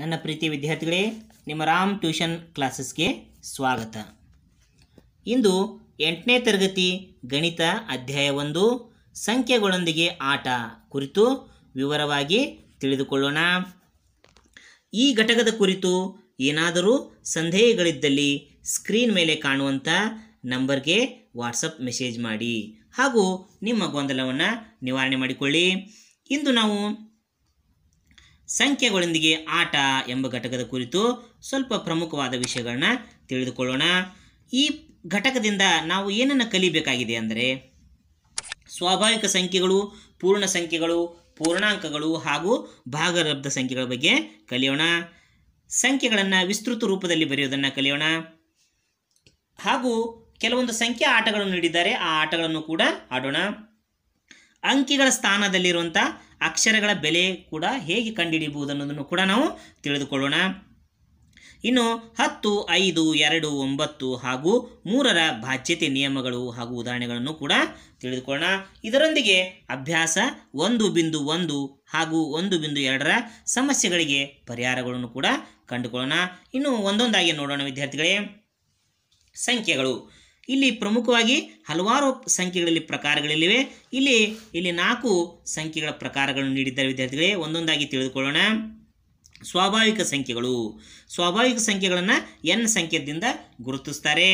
ನನ್ನ ಪ್ರೀತಿ ವಿದ್ಯಾರ್ಥಿಗಳೇ ನಿಮ್ಮ ರಾಮ್ ಟ್ಯೂಷನ್ ಕ್ಲಾಸಸ್ಗೆ ಸ್ವಾಗತ ಇಂದು ಎಂಟನೇ ತರಗತಿ ಗಣಿತ ಅಧ್ಯಾಯ ಒಂದು ಸಂಖ್ಯೆಗಳೊಂದಿಗೆ ಆಟ ಕುರಿತು ವಿವರವಾಗಿ ತಿಳಿದುಕೊಳ್ಳೋಣ ಈ ಘಟಕದ ಕುರಿತು ಏನಾದರೂ ಸಂದೇಹಗಳಿದ್ದಲ್ಲಿ ಸ್ಕ್ರೀನ್ ಮೇಲೆ ಕಾಣುವಂಥ ನಂಬರ್ಗೆ ವಾಟ್ಸಪ್ ಮೆಸೇಜ್ ಮಾಡಿ ಹಾಗೂ ನಿಮ್ಮ ಗೊಂದಲವನ್ನು ನಿವಾರಣೆ ಮಾಡಿಕೊಳ್ಳಿ ಇಂದು ನಾವು ಸಂಖ್ಯೆಗಳೊಂದಿಗೆ ಆಟ ಎಂಬ ಘಟಕದ ಕುರಿತು ಸ್ವಲ್ಪ ಪ್ರಮುಖವಾದ ವಿಷಯಗಳನ್ನ ತಿಳಿದುಕೊಳ್ಳೋಣ ಈ ಘಟಕದಿಂದ ನಾವು ಏನನ್ನು ಕಲಿಬೇಕಾಗಿದೆ ಅಂದರೆ ಸ್ವಾಭಾವಿಕ ಸಂಖ್ಯೆಗಳು ಪೂರ್ಣ ಸಂಖ್ಯೆಗಳು ಪೂರ್ಣಾಂಕಗಳು ಹಾಗೂ ಭಾಗಲಬ್ಧ ಸಂಖ್ಯೆಗಳ ಬಗ್ಗೆ ಕಲಿಯೋಣ ಸಂಖ್ಯೆಗಳನ್ನು ವಿಸ್ತೃತ ರೂಪದಲ್ಲಿ ಬರೆಯೋದನ್ನು ಕಲಿಯೋಣ ಹಾಗೂ ಕೆಲವೊಂದು ಸಂಖ್ಯೆ ಆಟಗಳನ್ನು ನೀಡಿದ್ದಾರೆ ಆ ಆಟಗಳನ್ನು ಕೂಡ ಆಡೋಣ ಅಂಕಿಗಳ ಸ್ಥಾನದಲ್ಲಿರುವಂಥ ಅಕ್ಷರಗಳ ಬೆಲೆ ಕೂಡ ಹೇಗೆ ಕಂಡುಹಿಡಿಯಬಹುದು ಅನ್ನೋದನ್ನು ಕೂಡ ನಾವು ತಿಳಿದುಕೊಳ್ಳೋಣ ಇನ್ನು ಹತ್ತು ಐದು ಎರಡು ಒಂಬತ್ತು ಹಾಗೂ ಮೂರರ ಬಾಧ್ಯತೆ ನಿಯಮಗಳು ಹಾಗೂ ಉದಾಹರಣೆಗಳನ್ನು ಕೂಡ ತಿಳಿದುಕೊಳ್ಳೋಣ ಇದರೊಂದಿಗೆ ಅಭ್ಯಾಸ ಒಂದು ಬಿಂದು ಒಂದು ಹಾಗೂ ಒಂದು ಬಿಂದು ಎರಡರ ಸಮಸ್ಯೆಗಳಿಗೆ ಪರಿಹಾರಗಳನ್ನು ಕೂಡ ಕಂಡುಕೊಳ್ಳೋಣ ಇನ್ನು ಒಂದೊಂದಾಗಿ ನೋಡೋಣ ವಿದ್ಯಾರ್ಥಿಗಳೇ ಸಂಖ್ಯೆಗಳು ಇಲ್ಲಿ ಪ್ರಮುಖವಾಗಿ ಹಲವಾರು ಸಂಖ್ಯೆಗಳಲ್ಲಿ ಪ್ರಕಾರಗಳಿವೆ ಇಲ್ಲಿ ಇಲ್ಲಿ ನಾಲ್ಕು ಸಂಖ್ಯೆಗಳ ಪ್ರಕಾರಗಳನ್ನು ನೀಡಿದ್ದಾರೆ ವಿದ್ಯಾರ್ಥಿಗಳೇ ಒಂದೊಂದಾಗಿ ತಿಳಿದುಕೊಳ್ಳೋಣ ಸ್ವಾಭಾವಿಕ ಸಂಖ್ಯೆಗಳು ಸ್ವಾಭಾವಿಕ ಸಂಖ್ಯೆಗಳನ್ನು ಎನ್ ಸಂಖ್ಯೆದಿಂದ ಗುರುತಿಸ್ತಾರೆ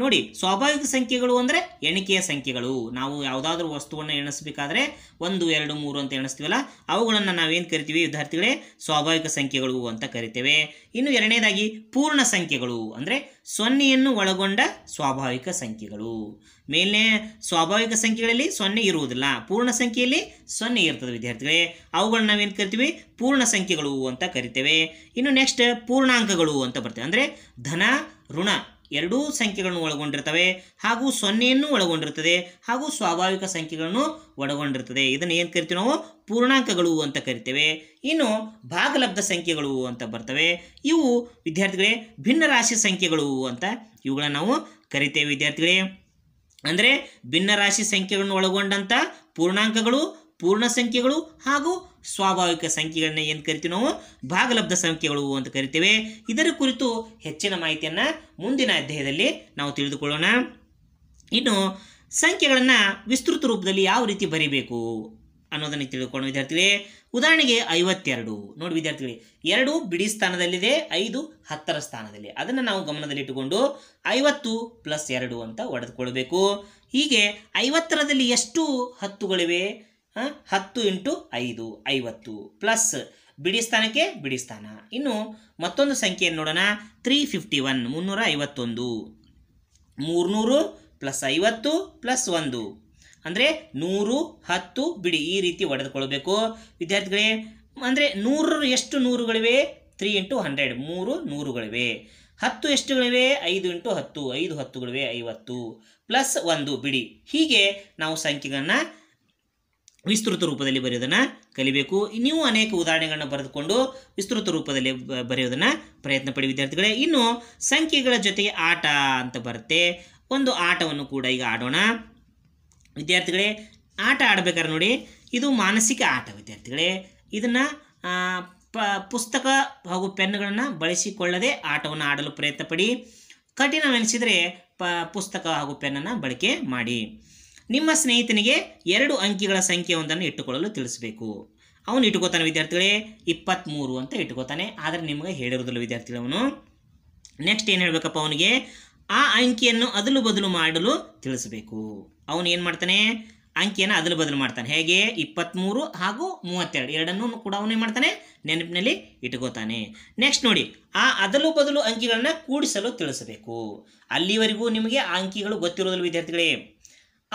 ನೋಡಿ ಸ್ವಾಭಾವಿಕ ಸಂಖ್ಯೆಗಳು ಅಂದರೆ ಎಣಿಕೆಯ ಸಂಖ್ಯೆಗಳು ನಾವು ಯಾವುದಾದ್ರೂ ವಸ್ತುವನ್ನು ಎಣಿಸಬೇಕಾದ್ರೆ ಒಂದು ಎರಡು ಮೂರು ಅಂತ ಎಣಿಸ್ತೀವಲ್ಲ ಅವುಗಳನ್ನು ನಾವೇನು ಕರಿತೀವಿ ವಿದ್ಯಾರ್ಥಿಗಳೇ ಸ್ವಾಭಾವಿಕ ಸಂಖ್ಯೆಗಳು ಅಂತ ಕರಿತೇವೆ ಇನ್ನು ಎರಡನೇದಾಗಿ ಪೂರ್ಣ ಸಂಖ್ಯೆಗಳು ಅಂದರೆ ಸೊನ್ನೆಯನ್ನು ಒಳಗೊಂಡ ಸ್ವಾಭಾವಿಕ ಸಂಖ್ಯೆಗಳು ಮೇಲೆ ಸ್ವಾಭಾವಿಕ ಸಂಖ್ಯೆಗಳಲ್ಲಿ ಸೊನ್ನೆ ಇರುವುದಿಲ್ಲ ಪೂರ್ಣ ಸಂಖ್ಯೆಯಲ್ಲಿ ಸೊನ್ನೆ ಇರ್ತದೆ ವಿದ್ಯಾರ್ಥಿಗಳೇ ಅವುಗಳನ್ನ ನಾವೇನು ಕರಿತೀವಿ ಪೂರ್ಣ ಸಂಖ್ಯೆಗಳು ಅಂತ ಕರಿತೇವೆ ಇನ್ನು ನೆಕ್ಸ್ಟ್ ಪೂರ್ಣಾಂಕಗಳು ಅಂತ ಬರ್ತೇವೆ ಅಂದರೆ ಧನ ಋಣ ಎರಡೂ ಸಂಖ್ಯೆಗಳನ್ನು ಒಳಗೊಂಡಿರ್ತವೆ ಹಾಗೂ ಸೊನ್ನೆಯನ್ನು ಒಳಗೊಂಡಿರ್ತದೆ ಹಾಗೂ ಸ್ವಾಭಾವಿಕ ಸಂಖ್ಯೆಗಳನ್ನು ಒಳಗೊಂಡಿರ್ತದೆ ಇದನ್ನು ಏನು ಕರಿತೀವಿ ನಾವು ಪೂರ್ಣಾಂಕಗಳು ಅಂತ ಕರಿತೇವೆ ಇನ್ನು ಭಾಗಲಬ್ಧ ಸಂಖ್ಯೆಗಳು ಅಂತ ಬರ್ತವೆ ಇವು ವಿದ್ಯಾರ್ಥಿಗಳೇ ಭಿನ್ನ ರಾಶಿ ಸಂಖ್ಯೆಗಳು ಅಂತ ಇವುಗಳನ್ನು ನಾವು ಕರಿತೇವೆ ವಿದ್ಯಾರ್ಥಿಗಳೇ ಅಂದರೆ ಭಿನ್ನ ರಾಶಿ ಸಂಖ್ಯೆಗಳನ್ನು ಒಳಗೊಂಡಂಥ ಪೂರ್ಣಾಂಕಗಳು ಪೂರ್ಣ ಸಂಖ್ಯೆಗಳು ಹಾಗೂ ಸ್ವಾಭಾವಿಕ ಸಂಖ್ಯೆಗಳನ್ನ ಏನು ಕರಿತೀವಿ ನಾವು ಭಾಗಲಬ್ಧ ಸಂಖ್ಯೆಗಳು ಅಂತ ಕರಿತೇವೆ ಇದರ ಕುರಿತು ಹೆಚ್ಚಿನ ಮಾಹಿತಿಯನ್ನು ಮುಂದಿನ ಅಧ್ಯಾಯದಲ್ಲಿ ನಾವು ತಿಳಿದುಕೊಳ್ಳೋಣ ಇನ್ನು ಸಂಖ್ಯೆಗಳನ್ನು ವಿಸ್ತೃತ ರೂಪದಲ್ಲಿ ಯಾವ ರೀತಿ ಬರೀಬೇಕು ಅನ್ನೋದನ್ನು ತಿಳಿದುಕೊಳ್ಳೋಣ ವಿದ್ಯಾರ್ಥಿಗಳೇ ಉದಾಹರಣೆಗೆ ಐವತ್ತೆರಡು ನೋಡಿ ವಿದ್ಯಾರ್ಥಿಗಳೇ ಎರಡು ಬಿಡಿ ಸ್ಥಾನದಲ್ಲಿದೆ ಐದು ಹತ್ತರ ಸ್ಥಾನದಲ್ಲಿ ಅದನ್ನು ನಾವು ಗಮನದಲ್ಲಿಟ್ಟುಕೊಂಡು ಐವತ್ತು ಪ್ಲಸ್ ಎರಡು ಅಂತ ಹೊಡೆದುಕೊಳ್ಬೇಕು ಹೀಗೆ ಐವತ್ತರದಲ್ಲಿ ಎಷ್ಟು ಹತ್ತುಗಳಿವೆ ಹತ್ತು ಇಂಟು ಐದು ಐವತ್ತು ಪ್ಲಸ್ ಬಿಡಿ ಸ್ಥಾನಕ್ಕೆ ಬಿಡಿ ಸ್ಥಾನ ಇನ್ನು ಮತ್ತೊಂದು ಸಂಖ್ಯೆಯನ್ನು ನೋಡೋಣ ತ್ರೀ ಫಿಫ್ಟಿ ಒನ್ ಮುನ್ನೂರ ಐವತ್ತೊಂದು ಮೂರ್ನೂರು ಪ್ಲಸ್ ಐವತ್ತು ಪ್ಲಸ್ ಒಂದು ಅಂದರೆ ನೂರು ಹತ್ತು ಬಿಡಿ ಈ ರೀತಿ ಒಡೆದುಕೊಳ್ಬೇಕು ವಿದ್ಯಾರ್ಥಿಗಳೇ ಅಂದರೆ ನೂರರು ಎಷ್ಟು ನೂರುಗಳಿವೆ ತ್ರೀ ಇಂಟು ಹಂಡ್ರೆಡ್ ಮೂರು ನೂರುಗಳಿವೆ ಹತ್ತು ಎಷ್ಟುಗಳಿವೆ ಐದು ಇಂಟು ಹತ್ತು ಐದು ಹತ್ತುಗಳಿವೆ ಐವತ್ತು ಪ್ಲಸ್ ಒಂದು ಬಿಡಿ ಹೀಗೆ ನಾವು ಸಂಖ್ಯೆಗಳನ್ನು ವಿಸ್ತೃತ ರೂಪದಲ್ಲಿ ಬರೆಯೋದನ್ನು ಕಲಿಬೇಕು ನೀವು ಅನೇಕ ಉದಾಹರಣೆಗಳನ್ನು ಬರೆದುಕೊಂಡು ವಿಸ್ತೃತ ರೂಪದಲ್ಲಿ ಬರೆಯೋದನ್ನು ಪ್ರಯತ್ನ ಪಡಿ ವಿದ್ಯಾರ್ಥಿಗಳೇ ಇನ್ನು ಸಂಖ್ಯೆಗಳ ಜೊತೆಗೆ ಆಟ ಅಂತ ಬರುತ್ತೆ ಒಂದು ಆಟವನ್ನು ಕೂಡ ಈಗ ಆಡೋಣ ವಿದ್ಯಾರ್ಥಿಗಳೇ ಆಟ ಆಡಬೇಕಾದ್ರೆ ನೋಡಿ ಇದು ಮಾನಸಿಕ ಆಟ ವಿದ್ಯಾರ್ಥಿಗಳೇ ಇದನ್ನು ಪ ಪುಸ್ತಕ ಹಾಗೂ ಪೆನ್ಗಳನ್ನು ಬಳಸಿಕೊಳ್ಳದೆ ಆಟವನ್ನು ಆಡಲು ಪ್ರಯತ್ನ ಪಡಿ ಕಠಿಣವೆನಿಸಿದರೆ ಪ ಪುಸ್ತಕ ಹಾಗೂ ಪೆನ್ನನ್ನು ಬಳಕೆ ಮಾಡಿ ನಿಮ್ಮ ಸ್ನೇಹಿತನಿಗೆ ಎರಡು ಅಂಕಿಗಳ ಒಂದನ್ನು ಇಟ್ಟುಕೊಳ್ಳಲು ತಿಳಿಸಬೇಕು ಅವನು ಇಟ್ಕೋತಾನೆ ವಿದ್ಯಾರ್ಥಿಗಳೇ ಇಪ್ಪತ್ತ್ಮೂರು ಅಂತ ಇಟ್ಕೋತಾನೆ ಆದರೆ ನಿಮಗೆ ಹೇಳಿರೋದಿಲ್ಲ ವಿದ್ಯಾರ್ಥಿಗಳು ಅವನು ನೆಕ್ಸ್ಟ್ ಏನು ಹೇಳಬೇಕಪ್ಪ ಅವನಿಗೆ ಆ ಅಂಕಿಯನ್ನು ಅದಲು ಬದಲು ಮಾಡಲು ತಿಳಿಸಬೇಕು ಅವನು ಏನು ಮಾಡ್ತಾನೆ ಅಂಕಿಯನ್ನು ಅದಲು ಬದಲು ಮಾಡ್ತಾನೆ ಹೇಗೆ ಇಪ್ಪತ್ತ್ಮೂರು ಹಾಗೂ ಮೂವತ್ತೆರಡು ಎರಡನ್ನೂ ಕೂಡ ಅವನು ಏನು ಮಾಡ್ತಾನೆ ನೆನಪಿನಲ್ಲಿ ಇಟ್ಕೋತಾನೆ ನೆಕ್ಸ್ಟ್ ನೋಡಿ ಆ ಅದಲು ಬದಲು ಅಂಕಿಗಳನ್ನು ಕೂಡಿಸಲು ತಿಳಿಸಬೇಕು ಅಲ್ಲಿವರೆಗೂ ನಿಮಗೆ ಆ ಅಂಕಿಗಳು ಗೊತ್ತಿರೋದಿಲ್ಲ ವಿದ್ಯಾರ್ಥಿಗಳೇ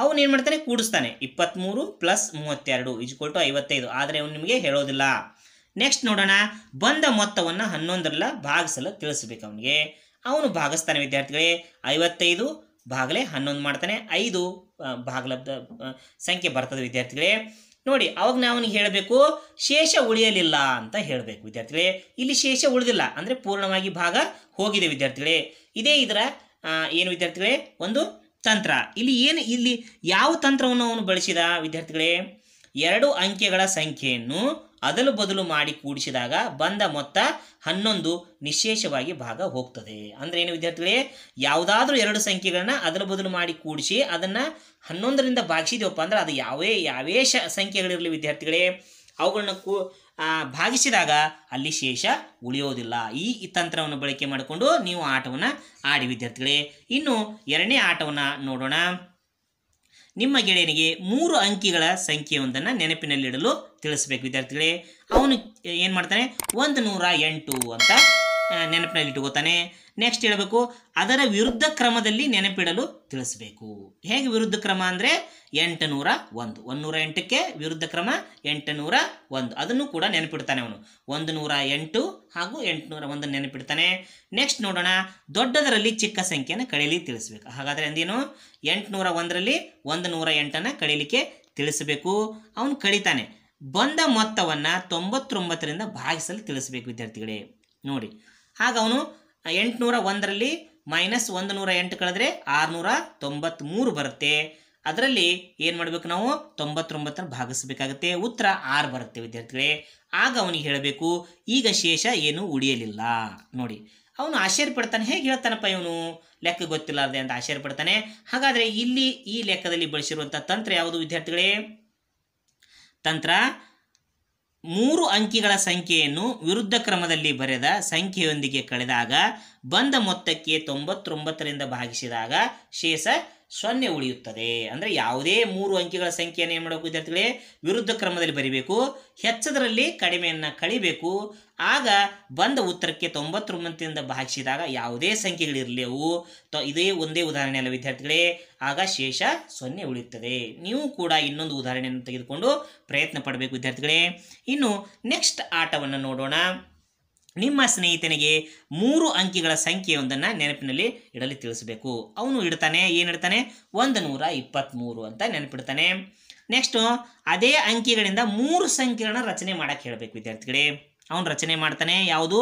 ಅವನು ಏನು ಮಾಡ್ತಾನೆ ಕೂಡಿಸ್ತಾನೆ ಇಪ್ಪತ್ತ್ಮೂರು ಪ್ಲಸ್ ಮೂವತ್ತೆರಡು ಇಜ್ಕೊಲ್ ಟು ಐವತ್ತೈದು ಆದರೆ ಅವನು ನಿಮಗೆ ಹೇಳೋದಿಲ್ಲ ನೆಕ್ಸ್ಟ್ ನೋಡೋಣ ಬಂದ ಮೊತ್ತವನ್ನು ಹನ್ನೊಂದರಲ್ಲ ಭಾಗಿಸಲು ತಿಳಿಸ್ಬೇಕು ಅವನಿಗೆ ಅವನು ಭಾಗಿಸ್ತಾನೆ ವಿದ್ಯಾರ್ಥಿಗಳೇ ಐವತ್ತೈದು ಭಾಗಲೇ ಹನ್ನೊಂದು ಮಾಡ್ತಾನೆ ಐದು ಭಾಗಲಬ್ಧ ಸಂಖ್ಯೆ ಬರ್ತದೆ ವಿದ್ಯಾರ್ಥಿಗಳೇ ನೋಡಿ ಅವಾಗ ನಾವು ಅವನಿಗೆ ಹೇಳಬೇಕು ಶೇಷ ಉಳಿಯಲಿಲ್ಲ ಅಂತ ಹೇಳಬೇಕು ವಿದ್ಯಾರ್ಥಿಗಳೇ ಇಲ್ಲಿ ಶೇಷ ಉಳಿದಿಲ್ಲ ಅಂದರೆ ಪೂರ್ಣವಾಗಿ ಭಾಗ ಹೋಗಿದೆ ವಿದ್ಯಾರ್ಥಿಗಳೇ ಇದೇ ಇದರ ಏನು ವಿದ್ಯಾರ್ಥಿಗಳೇ ಒಂದು ತಂತ್ರ ಇಲ್ಲಿ ಏನು ಇಲ್ಲಿ ಯಾವ ತಂತ್ರವನ್ನು ಅವನು ಬಳಸಿದ ವಿದ್ಯಾರ್ಥಿಗಳೇ ಎರಡು ಅಂಕೆಗಳ ಸಂಖ್ಯೆಯನ್ನು ಅದಲು ಬದಲು ಮಾಡಿ ಕೂಡಿಸಿದಾಗ ಬಂದ ಮೊತ್ತ ಹನ್ನೊಂದು ನಿಶೇಷವಾಗಿ ಭಾಗ ಹೋಗ್ತದೆ ಅಂದರೆ ಏನು ವಿದ್ಯಾರ್ಥಿಗಳೇ ಯಾವುದಾದ್ರೂ ಎರಡು ಸಂಖ್ಯೆಗಳನ್ನ ಅದಲು ಬದಲು ಮಾಡಿ ಕೂಡಿಸಿ ಅದನ್ನು ಹನ್ನೊಂದರಿಂದ ಭಾಗಿಸಿದೆವಪ್ಪ ಅಂದ್ರೆ ಅದು ಯಾವೇ ಯಾವೇ ಶ ಸಂಖ್ಯೆಗಳಿರಲಿ ವಿದ್ಯಾರ್ಥಿಗಳೇ ಅವುಗಳನ್ನ ಕೂ ಭಾಗಿಸಿದಾಗ ಅಲ್ಲಿ ಶೇಷ ಉಳಿಯೋದಿಲ್ಲ ಈ ತಂತ್ರವನ್ನು ಬಳಕೆ ಮಾಡಿಕೊಂಡು ನೀವು ಆಟವನ್ನು ಆಡಿ ವಿದ್ಯಾರ್ಥಿಗಳೇ ಇನ್ನು ಎರಡನೇ ಆಟವನ್ನು ನೋಡೋಣ ನಿಮ್ಮ ಗೆಳೆಯನಿಗೆ ಮೂರು ಅಂಕಿಗಳ ಸಂಖ್ಯೆಯೊಂದನ್ನು ನೆನಪಿನಲ್ಲಿಡಲು ತಿಳಿಸ್ಬೇಕು ವಿದ್ಯಾರ್ಥಿಗಳೇ ಅವನು ಏನು ಮಾಡ್ತಾನೆ ಒಂದು ನೂರ ಎಂಟು ಅಂತ ನೆನಪಿನಲ್ಲಿಟ್ಟುಕೋತಾನೆ ನೆಕ್ಸ್ಟ್ ಹೇಳಬೇಕು ಅದರ ವಿರುದ್ಧ ಕ್ರಮದಲ್ಲಿ ನೆನಪಿಡಲು ತಿಳಿಸಬೇಕು ಹೇಗೆ ವಿರುದ್ಧ ಕ್ರಮ ಅಂದರೆ ಎಂಟು ನೂರ ಒಂದು ಒಂದುನೂರ ಎಂಟಕ್ಕೆ ವಿರುದ್ಧ ಕ್ರಮ ಎಂಟು ನೂರ ಒಂದು ಅದನ್ನು ಕೂಡ ನೆನಪಿಡ್ತಾನೆ ಅವನು ಒಂದು ನೂರ ಎಂಟು ಹಾಗೂ ಎಂಟುನೂರ ಒಂದನ್ನು ನೆನಪಿಡ್ತಾನೆ ನೆಕ್ಸ್ಟ್ ನೋಡೋಣ ದೊಡ್ಡದರಲ್ಲಿ ಚಿಕ್ಕ ಸಂಖ್ಯೆಯನ್ನು ಕಳೀಲಿ ತಿಳಿಸಬೇಕು ಹಾಗಾದರೆ ಅಂದೇನು ಎಂಟುನೂರ ಒಂದರಲ್ಲಿ ಒಂದು ನೂರ ಎಂಟನ್ನು ಕಳೀಲಿಕ್ಕೆ ತಿಳಿಸಬೇಕು ಅವನು ಕಳೀತಾನೆ ಬಂದ ಮೊತ್ತವನ್ನು ತೊಂಬತ್ತೊಂಬತ್ತರಿಂದ ಭಾಗಿಸಲು ತಿಳಿಸಬೇಕು ವಿದ್ಯಾರ್ಥಿಗಳೇ ನೋಡಿ ಹಾಗ ಅವನು ಎಂಟುನೂರ ಒಂದರಲ್ಲಿ ಮೈನಸ್ ಒಂದು ನೂರ ಎಂಟು ಕಳೆದ್ರೆ ಆರುನೂರ ತೊಂಬತ್ತ್ಮೂರು ಬರುತ್ತೆ ಅದರಲ್ಲಿ ಏನು ಮಾಡಬೇಕು ನಾವು ತೊಂಬತ್ತೊಂಬತ್ತರ ಭಾಗಿಸಬೇಕಾಗುತ್ತೆ ಉತ್ತರ ಆರು ಬರುತ್ತೆ ವಿದ್ಯಾರ್ಥಿಗಳೇ ಆಗ ಅವನಿಗೆ ಹೇಳಬೇಕು ಈಗ ಶೇಷ ಏನು ಉಳಿಯಲಿಲ್ಲ ನೋಡಿ ಅವನು ಆಶ್ಚರ್ಯ ಪಡ್ತಾನೆ ಹೇಗೆ ಹೇಳ್ತಾನಪ್ಪ ಇವನು ಲೆಕ್ಕ ಗೊತ್ತಿಲ್ಲಾರ್ದೆ ಅಂತ ಆಶ್ಚರ್ಯ ಪಡ್ತಾನೆ ಹಾಗಾದರೆ ಇಲ್ಲಿ ಈ ಲೆಕ್ಕದಲ್ಲಿ ಬಳಸಿರುವಂಥ ತಂತ್ರ ಯಾವುದು ವಿದ್ಯಾರ್ಥಿಗಳೇ ತಂತ್ರ ಮೂರು ಅಂಕಿಗಳ ಸಂಖ್ಯೆಯನ್ನು ವಿರುದ್ಧ ಕ್ರಮದಲ್ಲಿ ಬರೆದ ಸಂಖ್ಯೆಯೊಂದಿಗೆ ಕಳೆದಾಗ ಬಂದ ಮೊತ್ತಕ್ಕೆ ತೊಂಬತ್ತೊಂಬತ್ತರಿಂದ ಭಾಗಿಸಿದಾಗ ಶೇಷ ಸೊನ್ನೆ ಉಳಿಯುತ್ತದೆ ಅಂದರೆ ಯಾವುದೇ ಮೂರು ಅಂಕಿಗಳ ಸಂಖ್ಯೆಯನ್ನು ಏನು ಮಾಡಬೇಕು ವಿದ್ಯಾರ್ಥಿಗಳೇ ವಿರುದ್ಧ ಕ್ರಮದಲ್ಲಿ ಬರಿಬೇಕು ಹೆಚ್ಚದರಲ್ಲಿ ಕಡಿಮೆಯನ್ನು ಕಳಿಬೇಕು ಆಗ ಬಂದ ಉತ್ತರಕ್ಕೆ ತೊಂಬತ್ತು ಮಂತಿಯಿಂದ ಭಾಗಿಸಿದಾಗ ಯಾವುದೇ ಸಂಖ್ಯೆಗಳಿರಲಿ ಅವು ತ ಇದೇ ಒಂದೇ ಉದಾಹರಣೆ ಅಲ್ಲ ವಿದ್ಯಾರ್ಥಿಗಳೇ ಆಗ ಶೇಷ ಸೊನ್ನೆ ಉಳಿಯುತ್ತದೆ ನೀವು ಕೂಡ ಇನ್ನೊಂದು ಉದಾಹರಣೆಯನ್ನು ತೆಗೆದುಕೊಂಡು ಪ್ರಯತ್ನ ಪಡಬೇಕು ವಿದ್ಯಾರ್ಥಿಗಳೇ ಇನ್ನು ನೆಕ್ಸ್ಟ್ ಆಟವನ್ನು ನೋಡೋಣ ನಿಮ್ಮ ಸ್ನೇಹಿತನಿಗೆ ಮೂರು ಅಂಕಿಗಳ ಸಂಖ್ಯೆಯೊಂದನ್ನು ನೆನಪಿನಲ್ಲಿ ಇಡಲಿ ತಿಳಿಸಬೇಕು ಅವನು ಇಡ್ತಾನೆ ಏನಿಡ್ತಾನೆ ಒಂದು ನೂರ ಇಪ್ಪತ್ತ್ಮೂರು ಅಂತ ನೆನಪಿಡ್ತಾನೆ ನೆಕ್ಸ್ಟು ಅದೇ ಅಂಕಿಗಳಿಂದ ಮೂರು ಸಂಖ್ಯೆಗಳನ್ನ ರಚನೆ ಮಾಡೋಕ್ಕೆ ಹೇಳಬೇಕು ವಿದ್ಯಾರ್ಥಿಗಳೇ ಅವನು ರಚನೆ ಮಾಡ್ತಾನೆ ಯಾವುದು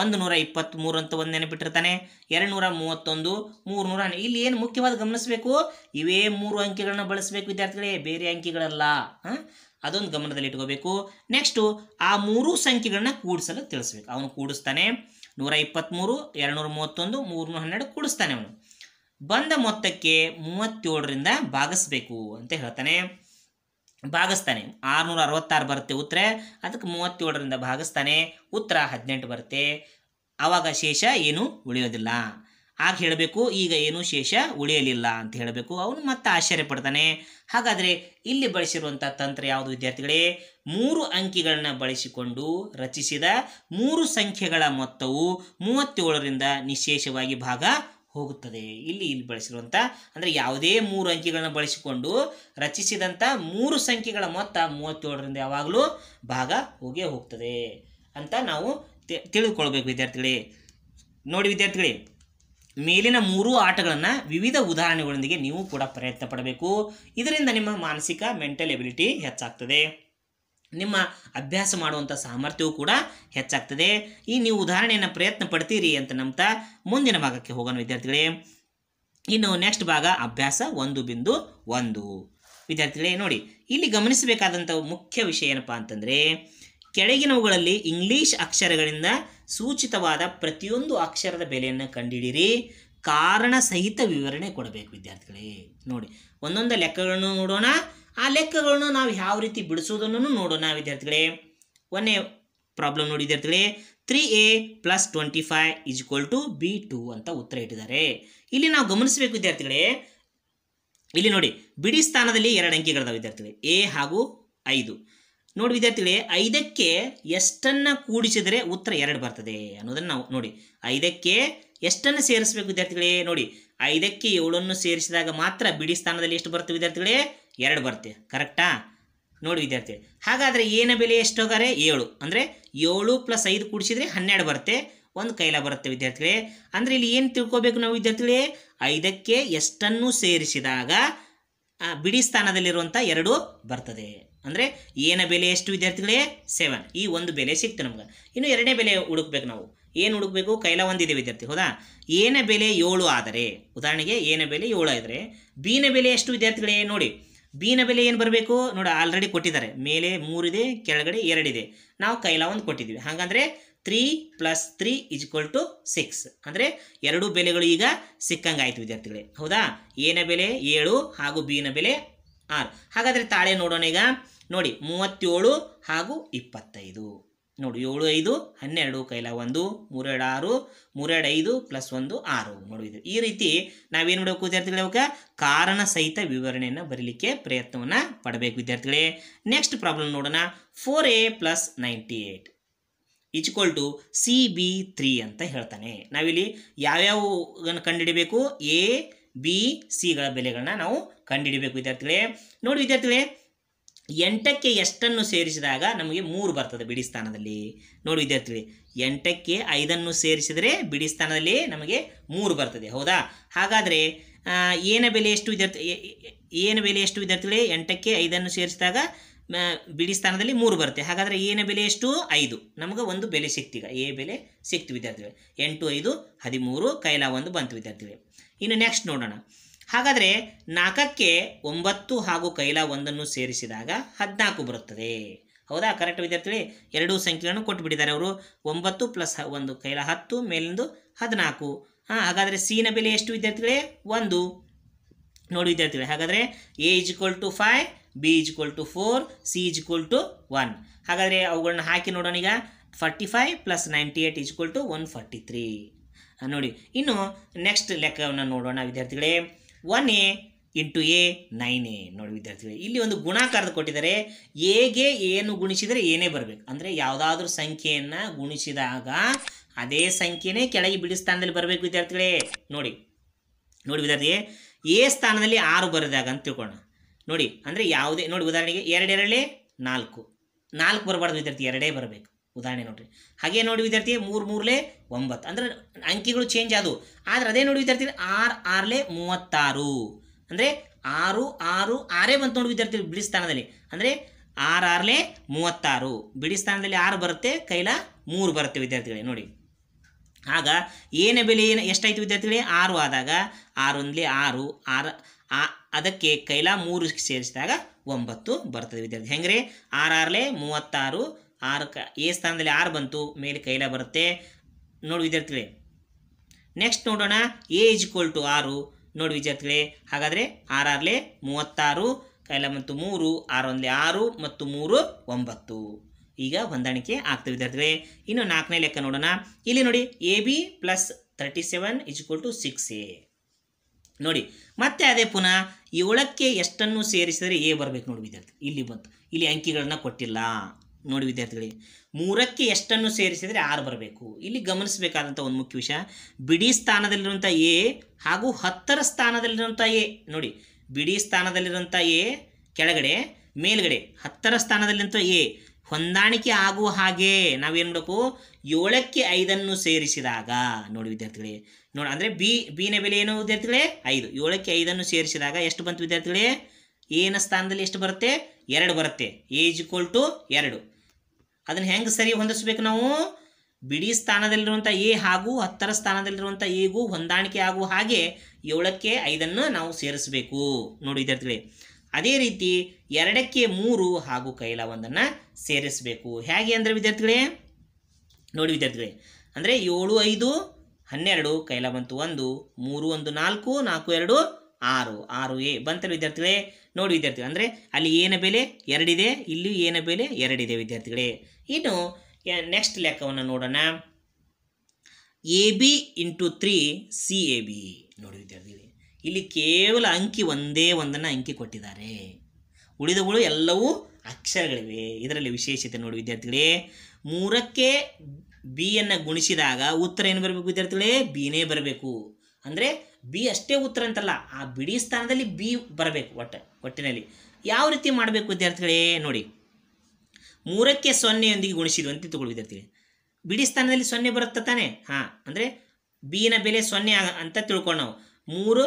ಒಂದು ನೂರ ಇಪ್ಪತ್ತ್ಮೂರು ಅಂತ ಒಂದು ನೆನಪಿಟ್ಟಿರ್ತಾನೆ ಎರಡು ನೂರ ಮೂವತ್ತೊಂದು ಮೂರು ನೂರ ಇಲ್ಲಿ ಏನು ಮುಖ್ಯವಾದ ಗಮನಿಸಬೇಕು ಇವೇ ಮೂರು ಅಂಕಿಗಳನ್ನ ಬಳಸಬೇಕು ವಿದ್ಯಾರ್ಥಿಗಳೇ ಬೇರೆ ಅಂಕಿಗಳಲ್ಲ ಹಾಂ ಅದೊಂದು ಗಮನದಲ್ಲಿ ಇಟ್ಕೋಬೇಕು ನೆಕ್ಸ್ಟು ಆ ಮೂರು ಸಂಖ್ಯೆಗಳನ್ನ ಕೂಡಿಸಲು ತಿಳಿಸ್ಬೇಕು ಅವನು ಕೂಡಿಸ್ತಾನೆ ನೂರ ಇಪ್ಪತ್ತ್ಮೂರು ಎರಡುನೂರ ಮೂವತ್ತೊಂದು ಮೂರ್ನೂರ ಹನ್ನೆರಡು ಕೂಡಿಸ್ತಾನೆ ಅವನು ಬಂದ ಮೊತ್ತಕ್ಕೆ ಮೂವತ್ತೇಳರಿಂದ ಭಾಗಿಸ್ಬೇಕು ಅಂತ ಹೇಳ್ತಾನೆ ಭಾಗಿಸ್ತಾನೆ ಆರುನೂರ ಅರವತ್ತಾರು ಬರುತ್ತೆ ಉತ್ತರ ಅದಕ್ಕೆ ಮೂವತ್ತೇಳರಿಂದ ಭಾಗಿಸ್ತಾನೆ ಉತ್ತರ ಹದಿನೆಂಟು ಬರುತ್ತೆ ಆವಾಗ ಶೇಷ ಏನೂ ಉಳಿಯೋದಿಲ್ಲ ಆಗ ಹೇಳಬೇಕು ಈಗ ಏನೂ ಶೇಷ ಉಳಿಯಲಿಲ್ಲ ಅಂತ ಹೇಳಬೇಕು ಅವನು ಮತ್ತೆ ಆಶ್ಚರ್ಯ ಪಡ್ತಾನೆ ಹಾಗಾದರೆ ಇಲ್ಲಿ ಬಳಸಿರುವಂಥ ತಂತ್ರ ಯಾವುದು ವಿದ್ಯಾರ್ಥಿಗಳೇ ಮೂರು ಅಂಕಿಗಳನ್ನ ಬಳಸಿಕೊಂಡು ರಚಿಸಿದ ಮೂರು ಸಂಖ್ಯೆಗಳ ಮೊತ್ತವು ಮೂವತ್ತೇಳರಿಂದ ನಿಶೇಷವಾಗಿ ಭಾಗ ಹೋಗುತ್ತದೆ ಇಲ್ಲಿ ಇಲ್ಲಿ ಬಳಸಿರುವಂಥ ಅಂದರೆ ಯಾವುದೇ ಮೂರು ಅಂಕಿಗಳನ್ನು ಬಳಸಿಕೊಂಡು ರಚಿಸಿದಂಥ ಮೂರು ಸಂಖ್ಯೆಗಳ ಮೊತ್ತ ಮೂವತ್ತೇಳರಿಂದ ಯಾವಾಗಲೂ ಭಾಗ ಹೋಗೇ ಹೋಗ್ತದೆ ಅಂತ ನಾವು ತಿಳಿದುಕೊಳ್ಬೇಕು ವಿದ್ಯಾರ್ಥಿಗಳೇ ನೋಡಿ ವಿದ್ಯಾರ್ಥಿಗಳೇ ಮೇಲಿನ ಮೂರು ಆಟಗಳನ್ನು ವಿವಿಧ ಉದಾಹರಣೆಗಳೊಂದಿಗೆ ನೀವು ಕೂಡ ಪ್ರಯತ್ನ ಪಡಬೇಕು ಇದರಿಂದ ನಿಮ್ಮ ಮಾನಸಿಕ ಮೆಂಟಲ್ ಎಬಿಲಿಟಿ ಹೆಚ್ಚಾಗ್ತದೆ ನಿಮ್ಮ ಅಭ್ಯಾಸ ಮಾಡುವಂಥ ಸಾಮರ್ಥ್ಯವು ಕೂಡ ಹೆಚ್ಚಾಗ್ತದೆ ಈ ನೀವು ಉದಾಹರಣೆಯನ್ನು ಪ್ರಯತ್ನ ಪಡ್ತೀರಿ ಅಂತ ನಂಬ್ತಾ ಮುಂದಿನ ಭಾಗಕ್ಕೆ ಹೋಗೋಣ ವಿದ್ಯಾರ್ಥಿಗಳೇ ಇನ್ನು ನೆಕ್ಸ್ಟ್ ಭಾಗ ಅಭ್ಯಾಸ ಒಂದು ಬಿಂದು ಒಂದು ವಿದ್ಯಾರ್ಥಿಗಳೇ ನೋಡಿ ಇಲ್ಲಿ ಗಮನಿಸಬೇಕಾದಂಥ ಮುಖ್ಯ ವಿಷಯ ಏನಪ್ಪ ಅಂತಂದರೆ ಕೆಳಗಿನವುಗಳಲ್ಲಿ ಇಂಗ್ಲಿಷ್ ಅಕ್ಷರಗಳಿಂದ ಸೂಚಿತವಾದ ಪ್ರತಿಯೊಂದು ಅಕ್ಷರದ ಬೆಲೆಯನ್ನು ಕಂಡುಹಿಡಿಯಿರಿ ಕಾರಣ ಸಹಿತ ವಿವರಣೆ ಕೊಡಬೇಕು ವಿದ್ಯಾರ್ಥಿಗಳೇ ನೋಡಿ ಒಂದೊಂದು ಲೆಕ್ಕಗಳನ್ನು ನೋಡೋಣ ಆ ಲೆಕ್ಕಗಳನ್ನು ನಾವು ಯಾವ ರೀತಿ ಬಿಡಿಸೋದನ್ನು ನೋಡೋಣ ವಿದ್ಯಾರ್ಥಿಗಳೇ ಒಂದೇ ಪ್ರಾಬ್ಲಮ್ ನೋಡಿ ವಿದ್ಯಾರ್ಥಿಗಳೇ three A plus twenty five is equal to B two ಅಂತ ಉತ್ತರ ಇಟ್ಟಿದ್ದಾರೆ ಇಲ್ಲಿ ನಾವು ಗಮನಿಸಬೇಕು ವಿದ್ಯಾರ್ಥಿಗಳೇ ಇಲ್ಲಿ ನೋಡಿ ಬಿಡಿ ಸ್ಥಾನದಲ್ಲಿ ಎರಡು ಅಂಕಿಗಳಿದಾವೆ ವಿದ್ಯಾರ್ಥಿಗಳೇ ಎ ಹಾಗೂ ಐದು ನೋಡಿ ವಿದ್ಯಾರ್ಥಿಗಳೇ ಐದಕ್ಕೆ ಎಷ್ಟನ್ನು ಕೂಡಿಸಿದರೆ ಉತ್ತರ ಎರಡು ಬರ್ತದೆ ಅನ್ನೋದನ್ನು ನಾವು ನೋಡಿ ಐದಕ್ಕೆ ಎಷ್ಟನ್ನು ಸೇರಿಸಬೇಕು ವಿದ್ಯಾರ್ಥಿಗಳೇ ನೋಡಿ ಐದಕ್ಕೆ ಏಳನ್ನು ಸೇರಿಸಿದಾಗ ಮಾತ್ರ ಬಿಡಿ ಸ್ಥಾನದಲ್ಲಿ ಎಷ್ಟು ಬರ್ತವೆ ವಿದ್ಯಾರ್ಥಿಗಳೇ ಎರಡು ಬರುತ್ತೆ ಕರೆಕ್ಟಾ ನೋಡಿ ವಿದ್ಯಾರ್ಥಿ ಹಾಗಾದರೆ ಏನ ಬೆಲೆ ಎಷ್ಟು ಹೋಗಾರೆ ಏಳು ಅಂದರೆ ಏಳು ಪ್ಲಸ್ ಐದು ಕೂಡಿಸಿದರೆ ಹನ್ನೆರಡು ಬರುತ್ತೆ ಒಂದು ಕೈಲ ಬರುತ್ತೆ ವಿದ್ಯಾರ್ಥಿಗಳೇ ಅಂದರೆ ಇಲ್ಲಿ ಏನು ತಿಳ್ಕೋಬೇಕು ನಾವು ವಿದ್ಯಾರ್ಥಿಗಳೇ ಐದಕ್ಕೆ ಎಷ್ಟನ್ನು ಸೇರಿಸಿದಾಗ ಬಿಡಿ ಸ್ಥಾನದಲ್ಲಿರುವಂಥ ಎರಡು ಬರ್ತದೆ ಅಂದರೆ ಏನ ಬೆಲೆ ಎಷ್ಟು ವಿದ್ಯಾರ್ಥಿಗಳೇ ಸೆವೆನ್ ಈ ಒಂದು ಬೆಲೆ ಸಿಕ್ತು ನಮ್ಗೆ ಇನ್ನು ಎರಡನೇ ಬೆಲೆ ಹುಡುಕ್ಬೇಕು ನಾವು ಏನು ಹುಡುಕ್ಬೇಕು ಕೈಲ ಒಂದಿದೆ ವಿದ್ಯಾರ್ಥಿ ಹೌದಾ ಏನ ಬೆಲೆ ಏಳು ಆದರೆ ಉದಾಹರಣೆಗೆ ಏನ ಬೆಲೆ ಏಳು ಆದರೆ ಬೀನ ಬೆಲೆ ಎಷ್ಟು ವಿದ್ಯಾರ್ಥಿಗಳೇ ನೋಡಿ ಬೀನ ಬೆಲೆ ಏನು ಬರಬೇಕು ನೋಡಿ ಆಲ್ರೆಡಿ ಕೊಟ್ಟಿದ್ದಾರೆ ಮೇಲೆ ಮೂರಿದೆ ಕೆಳಗಡೆ ಎರಡಿದೆ ನಾವು ಕೈಲ ಒಂದು ಕೊಟ್ಟಿದ್ದೀವಿ ಹಾಗಂದರೆ three plus three is equal to six ಅಂದರೆ ಎರಡು ಬೆಲೆಗಳು ಈಗ ಸಿಕ್ಕಂಗಾಯಿತು ವಿದ್ಯಾರ್ಥಿಗಳೇ ಹೌದಾ ಎನ ಬೆಲೆ ಏಳು ಹಾಗೂ ಬಿನ ಬೆಲೆ ಆರು ಹಾಗಾದರೆ ತಾಳೆ ನೋಡೋಣ ಈಗ ನೋಡಿ ಮೂವತ್ತೇಳು ಹಾಗೂ ಇಪ್ಪತ್ತೈದು ನೋಡಿ ಏಳು ಐದು ಹನ್ನೆರಡು ಕೈಲ ಒಂದು ಮೂರೆರಡು ಆರು ಮೂರೆರಡು ಐದು ಪ್ಲಸ್ ಒಂದು ಆರು ನೋಡಿದ್ರು ಈ ರೀತಿ ನಾವೇನು ಮಾಡಬೇಕು ವಿದ್ಯಾರ್ಥಿಗಳು ಇವಾಗ ಕಾರಣ ಸಹಿತ ವಿವರಣೆಯನ್ನು ಬರೀಲಿಕ್ಕೆ ಪ್ರಯತ್ನವನ್ನು ಪಡಬೇಕು ವಿದ್ಯಾರ್ಥಿಗಳೇ ನೆಕ್ಸ್ಟ್ ಪ್ರಾಬ್ಲಮ್ ನೋಡೋಣ four A plus ninety eight ಇಚ್ಕೊಳ್ತು ಟು ಸಿ ಬಿ ತ್ರೀ ಅಂತ ಹೇಳ್ತಾನೆ ನಾವಿಲ್ಲಿ ಯಾವ್ಯಾವ ಕಂಡುಹಿಡಬೇಕು ಎ ಬಿ ಸಿಗಳ ಬೆಲೆಗಳನ್ನ ನಾವು ಕಂಡುಹಿಡಬೇಕು ವಿದ್ಯಾರ್ಥಿಗಳೇ ನೋಡಿ ವಿದ್ಯಾರ್ಥಿಗಳೇ ಎಂಟಕ್ಕೆ ಎಷ್ಟನ್ನು ಸೇರಿಸಿದಾಗ ನಮಗೆ ಮೂರು ಬರ್ತದೆ ಬಿಡಿ ಸ್ಥಾನದಲ್ಲಿ ನೋಡಿ ವಿದ್ಯಾರ್ಥಿಗಳೇ ಎಂಟಕ್ಕೆ ಐದನ್ನು ಸೇರಿಸಿದರೆ ಬಿಡಿ ಸ್ಥಾನದಲ್ಲಿ ನಮಗೆ ಮೂರು ಬರ್ತದೆ ಹೌದಾ ಹಾಗಾದರೆ ಏನ ಬೆಲೆ ಎಷ್ಟು ವಿದ್ಯಾರ್ಥಿ ಏನು ಬೆಲೆ ಎಷ್ಟು ವಿದ್ಯಾರ್ಥಿಗಳೇ ಎಂಟಕ್ಕೆ ಐದನ್ನು ಸೇರಿಸಿದಾಗ ಬಿಡಿ ಸ್ಥಾನದಲ್ಲಿ ಮೂರು ಬರುತ್ತೆ ಹಾಗಾದರೆ ಏನ ಬೆಲೆ ಎಷ್ಟು ಐದು ನಮಗೆ ಒಂದು ಬೆಲೆ ಸಿಕ್ತೀಗ ಎ ಬೆಲೆ ಸಿಕ್ತು ವಿದ್ಯಾರ್ಥಿಗಳು ಎಂಟು ಐದು ಹದಿಮೂರು ಕೈಲ ಒಂದು ಬಂತು ವಿದ್ಯಾರ್ಥಿಗಳು ಇನ್ನು ನೆಕ್ಸ್ಟ್ ನೋಡೋಣ ಹಾಗಾದರೆ ನಾಲ್ಕಕ್ಕೆ ಒಂಬತ್ತು ಹಾಗೂ ಕೈಲ ಒಂದನ್ನು ಸೇರಿಸಿದಾಗ ಹದಿನಾಲ್ಕು ಬರುತ್ತದೆ ಹೌದಾ ಕರೆಕ್ಟ್ ವಿದ್ಯಾರ್ಥಿಗಳೇ ಎರಡೂ ಸಂಖ್ಯೆಗಳನ್ನು ಕೊಟ್ಟು ಬಿಟ್ಟಿದ್ದಾರೆ ಅವರು ಒಂಬತ್ತು ಪ್ಲಸ್ ಒಂದು ಕೈಲ ಹತ್ತು ಮೇಲಿಂದು ಹದಿನಾಲ್ಕು ಹಾಂ ಹಾಗಾದರೆ ಸಿನ ಬೆಲೆ ಎಷ್ಟು ವಿದ್ಯಾರ್ಥಿಗಳೇ ಒಂದು ನೋಡಿ ವಿದ್ಯಾರ್ಥಿಗಳೇ ಹಾಗಾದರೆ A is equal to five B is equal to four C is equal to one ಹಾಗಾದರೆ ಅವುಗಳನ್ನ ಹಾಕಿ ನೋಡೋಣ ಈಗ forty five plus ninety eight is equal to one forty three ನೋಡಿ ಇನ್ನು ನೆಕ್ಸ್ಟ್ ಲೆಕ್ಕವನ್ನು ನೋಡೋಣ ವಿದ್ಯಾರ್ಥಿಗಳೇ one A into A nine A ನೋಡಿ ವಿದ್ಯಾರ್ಥಿಗಳೇ ಇಲ್ಲಿ ಒಂದು ಗುಣಾಕಾರದ ಕೊಟ್ಟಿದ್ದಾರೆ ಎಗೆ ಏನು ಗುಣಿಸಿದರೆ ಏನೇ ಬರಬೇಕು ಅಂದರೆ ಯಾವುದಾದ್ರೂ ಸಂಖ್ಯೆಯನ್ನು ಗುಣಿಸಿದಾಗ ಅದೇ ಸಂಖ್ಯೆನೇ ಕೆಳಗೆ ಬಿಡಿ ಸ್ಥಾನದಲ್ಲಿ ಬರಬೇಕು ವಿದ್ಯಾರ್ಥಿಗಳೇ ನೋಡಿ ನೋಡಿ ವಿದ್ಯಾರ್ಥಿ ಎ ಸ್ಥಾನದಲ್ಲಿ ಆರು ಬರೆದಾಗ ಅಂತ ತಿಳ್ಕೊಳ್ಳೋಣ ನೋಡಿ ಅಂದರೆ ಯಾವುದೇ ನೋಡಿ ಉದಾಹರಣೆಗೆ ಎರಡೆರಡೇ ನಾಲ್ಕು ನಾಲ್ಕು ಬರಬಾರ್ದು ವಿದ್ಯಾರ್ಥಿ ಎರಡೇ ಬರಬೇಕು ಉದಾಹರಣೆ ನೋಡಿರಿ ಹಾಗೆ ನೋಡಿ ವಿದ್ಯಾರ್ಥಿ ಮೂರು ಮೂರಲೇ ಒಂಬತ್ತು ಅಂದರೆ ಅಂಕಿಗಳು ಚೇಂಜ್ ಆದವು ಆದರೆ ಅದೇ ನೋಡಿ ವಿದ್ಯಾರ್ಥಿ ಆರು ಆರ್ಲೆ ಮೂವತ್ತಾರು ಅಂದರೆ ಆರು ಆರು ಆರೇ ಬಂತು ನೋಡಿ ವಿದ್ಯಾರ್ಥಿ ಬಿಡಿ ಸ್ಥಾನದಲ್ಲಿ ಅಂದರೆ ಆರು ಆರ್ಲೆ ಮೂವತ್ತಾರು ಬಿಡಿ ಸ್ಥಾನದಲ್ಲಿ ಆರು ಬರುತ್ತೆ ಕೈಲ ಮೂರು ಬರುತ್ತೆ ವಿದ್ಯಾರ್ಥಿಗಳೇ ನೋಡಿ ಆಗ ಏನೇ ಬೆಲೆ ಏನು ಎಷ್ಟಾಯಿತು ವಿದ್ಯಾರ್ಥಿಗಳೇ ಆರು ಆದಾಗ ಅಂದಲೇ ಆರು ಆರು ಆ ಅದಕ್ಕೆ ಕೈಲ ಮೂರು ಸೇರಿಸಿದಾಗ ಒಂಬತ್ತು ಬರ್ತದೆ ವಿದ್ಯಾರ್ಥಿ ಆರ್ ಆರ್ಲೆ ಮೂವತ್ತಾರು ಆರು ಕ ಎ ಸ್ಥಾನದಲ್ಲಿ ಆರು ಬಂತು ಮೇಲೆ ಕೈಲ ಬರುತ್ತೆ ನೋಡಿ ವಿದ್ಯಾರ್ಥಿಗಳೇ ನೆಕ್ಸ್ಟ್ ನೋಡೋಣ ಎ ಇಜ್ ಟು ಆರು ನೋಡಿ ವಿದ್ಯಾರ್ಥಿಗಳೇ ಹಾಗಾದರೆ ಆರ್ ಆರ್ಲೆ ಮೂವತ್ತಾರು ಕೈಲ ಮತ್ತು ಮೂರು ಆರು ಆರು ಮತ್ತು ಮೂರು ಒಂಬತ್ತು ಈಗ ಹೊಂದಾಣಿಕೆ ಆಗ್ತದೆ ವಿದ್ಯಾರ್ಥಿಗಳೇ ಇನ್ನು ನಾಲ್ಕನೇ ಲೆಕ್ಕ ನೋಡೋಣ ಇಲ್ಲಿ ನೋಡಿ A B plus thirty seven is equal to six A ನೋಡಿ ಮತ್ತೆ ಅದೇ ಪುನಃ ಏಳಕ್ಕೆ ಎಷ್ಟನ್ನು ಸೇರಿಸಿದರೆ ಎ ಬರಬೇಕು ನೋಡಿ ವಿದ್ಯಾರ್ಥಿ ಇಲ್ಲಿ ಬಂತು ಇಲ್ಲಿ ಅಂಕಿಗಳನ್ನ ಕೊಟ್ಟಿಲ್ಲ ನೋಡಿ ವಿದ್ಯಾರ್ಥಿಗಳಿಗೆ ಮೂರಕ್ಕೆ ಎಷ್ಟನ್ನು ಸೇರಿಸಿದರೆ ಆರು ಬರಬೇಕು ಇಲ್ಲಿ ಗಮನಿಸಬೇಕಾದಂಥ ಒಂದು ಮುಖ್ಯ ವಿಷಯ ಬಿಡಿ ಸ್ಥಾನದಲ್ಲಿರುವಂಥ ಎ ಹಾಗೂ ಹತ್ತರ ಸ್ಥಾನದಲ್ಲಿರುವಂಥ ಎ ನೋಡಿ ಬಿಡಿ ಸ್ಥಾನದಲ್ಲಿರುವಂಥ ಎ ಕೆಳಗಡೆ ಮೇಲ್ಗಡೆ ಹತ್ತರ ಸ್ಥಾನದಲ್ಲಿರುವಂಥ ಎ ಹೊಂದಾಣಿಕೆ ಆಗುವ ಹಾಗೆ ನಾವೇನು ಮಾಡಬೇಕು ಏಳಕ್ಕೆ ಐದನ್ನು ಸೇರಿಸಿದಾಗ ನೋಡಿ ವಿದ್ಯಾರ್ಥಿಗಳೇ ನೋಡಿ ಅಂದರೆ ಬಿ ಬಿನ ಬೆಲೆ ಏನು ವಿದ್ಯಾರ್ಥಿಗಳೇ ಐದು ಏಳಕ್ಕೆ ಐದನ್ನು ಸೇರಿಸಿದಾಗ ಎಷ್ಟು ಬಂತು ವಿದ್ಯಾರ್ಥಿಗಳೇ ಏನ ಸ್ಥಾನದಲ್ಲಿ ಎಷ್ಟು ಬರುತ್ತೆ ಎರಡು ಬರುತ್ತೆ ಏಜ್ ಇಕ್ವಲ್ ಟು ಎರಡು ಅದನ್ನು ಹೆಂಗೆ ಸರಿ ಹೊಂದಿಸ್ಬೇಕು ನಾವು ಬಿಡಿ ಸ್ಥಾನದಲ್ಲಿರುವಂಥ ಎ ಹಾಗೂ ಹತ್ತರ ಸ್ಥಾನದಲ್ಲಿರುವಂಥ ಎಗೂ ಹೊಂದಾಣಿಕೆ ಆಗುವ ಹಾಗೆ ಏಳಕ್ಕೆ ಐದನ್ನು ನಾವು ಸೇರಿಸಬೇಕು ನೋಡಿ ವಿದ್ಯಾರ್ಥಿಗಳೇ ಅದೇ ರೀತಿ ಎರಡಕ್ಕೆ ಮೂರು ಹಾಗೂ ಕೈಲ ಒಂದನ್ನು ಸೇರಿಸಬೇಕು ಹೇಗೆ ಅಂದರೆ ವಿದ್ಯಾರ್ಥಿಗಳೇ ನೋಡಿ ವಿದ್ಯಾರ್ಥಿಗಳೇ ಅಂದರೆ ಏಳು ಐದು ಹನ್ನೆರಡು ಕೈಲ ಬಂತು ಒಂದು ಮೂರು ಒಂದು ನಾಲ್ಕು ನಾಲ್ಕು ಎರಡು ಆರು ಆರು ಎ ಬಂತಲ್ಲ ವಿದ್ಯಾರ್ಥಿಗಳೇ ನೋಡಿ ವಿದ್ಯಾರ್ಥಿಗಳು ಅಂದರೆ ಅಲ್ಲಿ ಏನ ಬೆಲೆ ಎರಡಿದೆ ಇಲ್ಲಿ ಏನ ಬೆಲೆ ಎರಡಿದೆ ವಿದ್ಯಾರ್ಥಿಗಳೇ ಇನ್ನು ನೆಕ್ಸ್ಟ್ ಲೆಕ್ಕವನ್ನು ನೋಡೋಣ A B into three C A B ನೋಡಿ ವಿದ್ಯಾರ್ಥಿಗಳೇ ಇಲ್ಲಿ ಕೇವಲ ಅಂಕಿ ಒಂದೇ ಒಂದನ್ನು ಅಂಕಿ ಕೊಟ್ಟಿದ್ದಾರೆ ಉಳಿದವುಗಳು ಎಲ್ಲವೂ ಅಕ್ಷರಗಳಿವೆ ಇದರಲ್ಲಿ ವಿಶೇಷತೆ ನೋಡಿ ವಿದ್ಯಾರ್ಥಿಗಳೇ ಮೂರಕ್ಕೆ ಬಿಯನ್ನು ಗುಣಿಸಿದಾಗ ಉತ್ತರ ಏನು ಬರಬೇಕು ವಿದ್ಯಾರ್ಥಿಗಳೇ ಬಿನೇ ಬರಬೇಕು ಅಂದರೆ ಬಿ ಅಷ್ಟೇ ಉತ್ತರ ಅಂತಲ್ಲ ಆ ಬಿಡಿ ಸ್ಥಾನದಲ್ಲಿ ಬಿ ಬರಬೇಕು ಒಟ್ಟ ಒಟ್ಟಿನಲ್ಲಿ ಯಾವ ರೀತಿ ಮಾಡಬೇಕು ವಿದ್ಯಾರ್ಥಿಗಳೇ ನೋಡಿ ಮೂರಕ್ಕೆ ಸೊನ್ನೆಯೊಂದಿಗೆ ಗುಣಿಸಿದ್ವು ಅಂತ ತಗೊಳ್ಳಿ ವಿದ್ಯಾರ್ಥಿಗಳೇ ಬಿಡಿ ಸ್ಥಾನದಲ್ಲಿ ಸೊನ್ನೆ ಬರುತ್ತೆ ತಾನೇ ಹಾಂ ಅಂದರೆ ಬಿನ ಬೆಲೆ ಸೊನ್ನೆ ಆಗ ಅಂತ ತಿಳ್ಕೊಂಡು ನಾವು ಮೂರು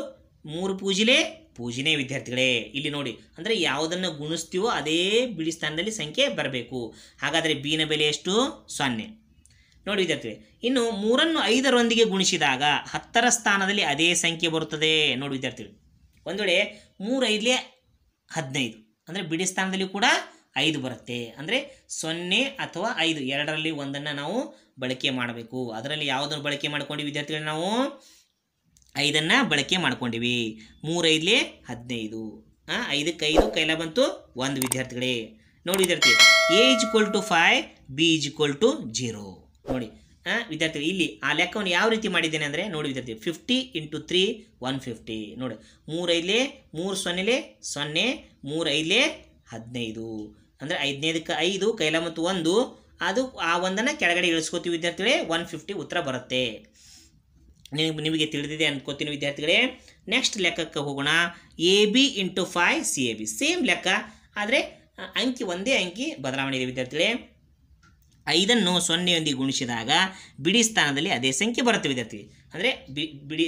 ಮೂರು ಪೂಜಿಲೆ ಪೂಜಿನೇ ವಿದ್ಯಾರ್ಥಿಗಳೇ ಇಲ್ಲಿ ನೋಡಿ ಅಂದರೆ ಯಾವುದನ್ನು ಗುಣಿಸ್ತೀವೋ ಅದೇ ಬಿಡಿ ಸ್ಥಾನದಲ್ಲಿ ಸಂಖ್ಯೆ ಬರಬೇಕು ಹಾಗಾದರೆ ಬೀನ ಬೆಲೆ ಎಷ್ಟು ಸೊನ್ನೆ ನೋಡಿ ವಿದ್ಯಾರ್ಥಿ ಇನ್ನು ಮೂರನ್ನು ಐದರೊಂದಿಗೆ ಗುಣಿಸಿದಾಗ ಹತ್ತರ ಸ್ಥಾನದಲ್ಲಿ ಅದೇ ಸಂಖ್ಯೆ ಬರುತ್ತದೆ ನೋಡಿ ವಿದ್ಯಾರ್ಥಿ ಒಂದು ವೇಳೆ ಮೂರೈದಲೇ ಹದಿನೈದು ಅಂದರೆ ಬಿಡಿ ಸ್ಥಾನದಲ್ಲಿ ಕೂಡ ಐದು ಬರುತ್ತೆ ಅಂದರೆ ಸೊನ್ನೆ ಅಥವಾ ಐದು ಎರಡರಲ್ಲಿ ಒಂದನ್ನು ನಾವು ಬಳಕೆ ಮಾಡಬೇಕು ಅದರಲ್ಲಿ ಯಾವುದನ್ನು ಬಳಕೆ ಮಾಡ್ಕೊಂಡು ವಿದ್ಯಾರ್ಥಿಗಳು ನಾವು ಐದನ್ನು ಬಳಕೆ ಮಾಡ್ಕೊಂಡಿವಿ ಮೂರೈದಲೇ ಹದಿನೈದು ಹಾಂ ಐದಕ್ಕೆ ಐದು ಕೈಲ ಬಂತು ಒಂದು ವಿದ್ಯಾರ್ಥಿಗಳೇ ನೋಡಿ ವಿದ್ಯಾರ್ಥಿ A equal to five B is equal to zero ನೋಡಿ ವಿದ್ಯಾರ್ಥಿಗಳು ಇಲ್ಲಿ ಆ ಲೆಕ್ಕವನ್ನು ಯಾವ ರೀತಿ ಮಾಡಿದ್ದೇನೆ ಅಂದರೆ ನೋಡಿ ವಿದ್ಯಾರ್ಥಿ fifty into three one fifty ನೋಡಿ ಮೂರೈಲೆ ಮೂರು ಸೊನ್ನೆಲೆ ಸೊನ್ನೆ ಮೂರೈಲೆ ಹದಿನೈದು ಅಂದರೆ ಐದನೇದಕ್ಕೆ ಐದು ಕೈಲ ಮತ್ತು ಒಂದು ಅದು ಆ ಒಂದನ್ನು ಕೆಳಗಡೆ ಇಳಿಸ್ಕೋತೀವಿ ವಿದ್ಯಾರ್ಥಿಗಳೇ ಒನ್ ಫಿಫ್ಟಿ ಉತ್ತರ ಬರುತ್ತೆ ನಿಮಗೆ ನಿಮಗೆ ತಿಳಿದಿದೆ ಅಂದ್ಕೋತೀನಿ ವಿದ್ಯಾರ್ಥಿಗಳೇ ನೆಕ್ಸ್ಟ್ ಲೆಕ್ಕಕ್ಕೆ ಹೋಗೋಣ A B into five C A B same ಲೆಕ್ಕ ಆದರೆ ಅಂಕಿ ಒಂದೇ ಅಂಕಿ ಬದಲಾವಣೆ ಇದೆ ವಿದ್ಯಾರ್ಥಿಗಳೇ ಐದನ್ನು ಸೊನ್ನೆಯೊಂದಿಗೆ ಗುಣಿಸಿದಾಗ ಬಿಡಿ ಸ್ಥಾನದಲ್ಲಿ ಅದೇ ಸಂಖ್ಯೆ ಬರುತ್ತೆ ವಿದ್ಯಾರ್ಥಿ ಅಂದರೆ ಬಿ ಬಿಡಿ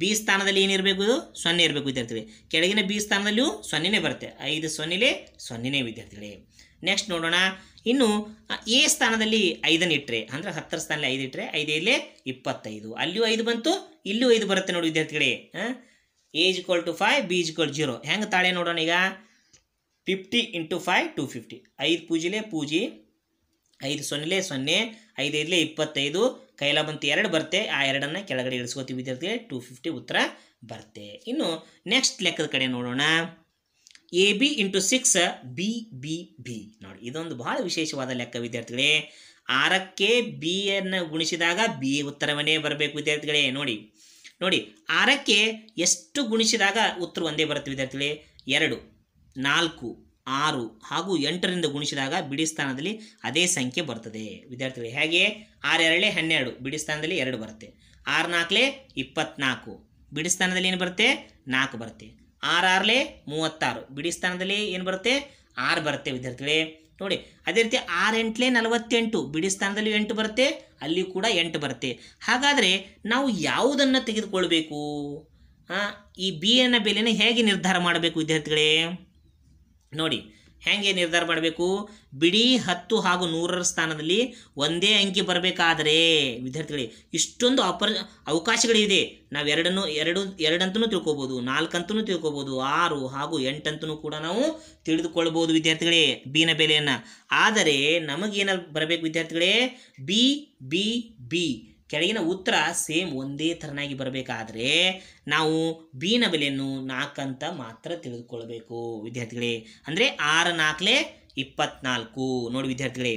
ಬಿ ಸ್ಥಾನದಲ್ಲಿ ಏನಿರಬೇಕು ಸೊನ್ನೆ ಇರಬೇಕು ವಿದ್ಯಾರ್ಥಿಗಳೇ ಕೆಳಗಿನ ಬಿ ಸ್ಥಾನದಲ್ಲಿಯೂ ಸೊನ್ನೆನೇ ಬರುತ್ತೆ ಐದು ಸೊನ್ನೆಲೆ ಸೊನ್ನೆನೇ ವಿದ್ಯಾರ್ಥಿಗಳೇ ನೆಕ್ಸ್ಟ್ ನೋಡೋಣ ಇನ್ನು ಎ ಸ್ಥಾನದಲ್ಲಿ ಐದನ್ನು ಇಟ್ಟರೆ ಅಂದರೆ ಹತ್ತರ ಸ್ಥಾನದಲ್ಲಿ ಐದು ಇಟ್ಟರೆ ಇಲ್ಲೇ ಇಪ್ಪತ್ತೈದು ಅಲ್ಲಿಯೂ ಐದು ಬಂತು ಇಲ್ಲೂ ಐದು ಬರುತ್ತೆ ನೋಡಿ ವಿದ್ಯಾರ್ಥಿಗಳೇ A equal to five B equal zero ಹೆಂಗೆ ತಾಳೆ ನೋಡೋಣ ಈಗ fifty into five two fifty ಐದು ಪೂಜಿಲೆ ಪೂಜಿ ಐದು ಸೊನ್ನೆ ಸೊನ್ನೆ ಐದೈದಲೇ ಇಪ್ಪತ್ತೈದು ಕೈಲ ಎರಡು ಬರುತ್ತೆ ಆ ಎರಡನ್ನು ಕೆಳಗಡೆ ಇಳಿಸ್ಕೋತೀವಿ ವಿದ್ಯಾರ್ಥಿಗಳೇ ಟೂ ಫಿಫ್ಟಿ ಉತ್ತರ ಬರುತ್ತೆ ಇನ್ನು ನೆಕ್ಸ್ಟ್ ಲೆಕ್ಕದ ಕಡೆ ನೋಡೋಣ A B into six B B B ನೋಡಿ ಇದೊಂದು ಬಹಳ ವಿಶೇಷವಾದ ಲೆಕ್ಕ ವಿದ್ಯಾರ್ಥಿಗಳೇ ಆರಕ್ಕೆ ಬಿ ಅನ್ನು ಗುಣಿಸಿದಾಗ ಬಿ ಉತ್ತರವನ್ನೇ ಬರಬೇಕು ವಿದ್ಯಾರ್ಥಿಗಳೇ ನೋಡಿ ನೋಡಿ ಆರಕ್ಕೆ ಎಷ್ಟು ಗುಣಿಸಿದಾಗ ಉತ್ತರ ಒಂದೇ ಬರುತ್ತೆ ವಿದ್ಯಾರ್ಥಿಗಳೇ ಎರಡು ನಾಲ್ಕು ಆರು ಹಾಗೂ ಎಂಟರಿಂದ ಗುಣಿಸಿದಾಗ ಬಿಡಿ ಸ್ಥಾನದಲ್ಲಿ ಅದೇ ಸಂಖ್ಯೆ ಬರ್ತದೆ ವಿದ್ಯಾರ್ಥಿಗಳು ಹೇಗೆ ಎರಡೆ ಹನ್ನೆರಡು ಬಿಡಿ ಸ್ಥಾನದಲ್ಲಿ ಎರಡು ಬರುತ್ತೆ ಆರು ನಾಲ್ಕಲೆ ಇಪ್ಪತ್ನಾಲ್ಕು ಬಿಡಿ ಸ್ಥಾನದಲ್ಲಿ ಏನು ಬರುತ್ತೆ ನಾಲ್ಕು ಬರುತ್ತೆ ಆರಾರಲೆ ಮೂವತ್ತಾರು ಬಿಡಿ ಸ್ಥಾನದಲ್ಲಿ ಏನು ಬರುತ್ತೆ ಆರು ಬರುತ್ತೆ ವಿದ್ಯಾರ್ಥಿಗಳೇ ನೋಡಿ ಅದೇ ರೀತಿ ಆರು ಎಂಟ್ಲೆ ನಲವತ್ತೆಂಟು ಬಿಡಿ ಸ್ಥಾನದಲ್ಲಿ ಎಂಟು ಬರುತ್ತೆ ಅಲ್ಲಿ ಕೂಡ ಎಂಟು ಬರುತ್ತೆ ಹಾಗಾದರೆ ನಾವು ಯಾವುದನ್ನು ತೆಗೆದುಕೊಳ್ಬೇಕು ಈ ಬಿ ಎನ್ನ ಬೆಲೆಯನ್ನು ಹೇಗೆ ನಿರ್ಧಾರ ಮಾಡಬೇಕು ವಿದ್ಯಾರ್ಥಿಗಳೇ ನೋಡಿ ಹೇಗೆ ನಿರ್ಧಾರ ಮಾಡಬೇಕು ಬಿಡಿ ಹತ್ತು ಹಾಗೂ ನೂರರ ಸ್ಥಾನದಲ್ಲಿ ಒಂದೇ ಅಂಕಿ ಬರಬೇಕಾದರೆ ವಿದ್ಯಾರ್ಥಿಗಳೇ ಇಷ್ಟೊಂದು ಅಪರ್ ಅವಕಾಶಗಳಿದೆ ನಾವು ಎರಡನ್ನು ಎರಡು ಎರಡಂತೂ ತಿಳ್ಕೊಬೋದು ನಾಲ್ಕಂತೂ ತಿಳ್ಕೊಬೋದು ಆರು ಹಾಗೂ ಎಂಟಂತೂ ಕೂಡ ನಾವು ತಿಳಿದುಕೊಳ್ಬೋದು ವಿದ್ಯಾರ್ಥಿಗಳೇ ಬಿನ ಬೆಲೆಯನ್ನು ಆದರೆ ನಮಗೇನಲ್ಲಿ ಬರಬೇಕು ವಿದ್ಯಾರ್ಥಿಗಳೇ ಬಿ ಬಿ ಬಿ ಕೆಳಗಿನ ಉತ್ತರ ಸೇಮ್ ಒಂದೇ ಥರನಾಗಿ ಬರಬೇಕಾದ್ರೆ ನಾವು ಬೀನ ಬೆಲೆಯನ್ನು ನಾಲ್ಕಂತ ಮಾತ್ರ ತಿಳಿದುಕೊಳ್ಬೇಕು ವಿದ್ಯಾರ್ಥಿಗಳೇ ಅಂದರೆ ಆರು ನಾಲ್ಕಲೇ ಇಪ್ಪತ್ನಾಲ್ಕು ನೋಡಿ ವಿದ್ಯಾರ್ಥಿಗಳೇ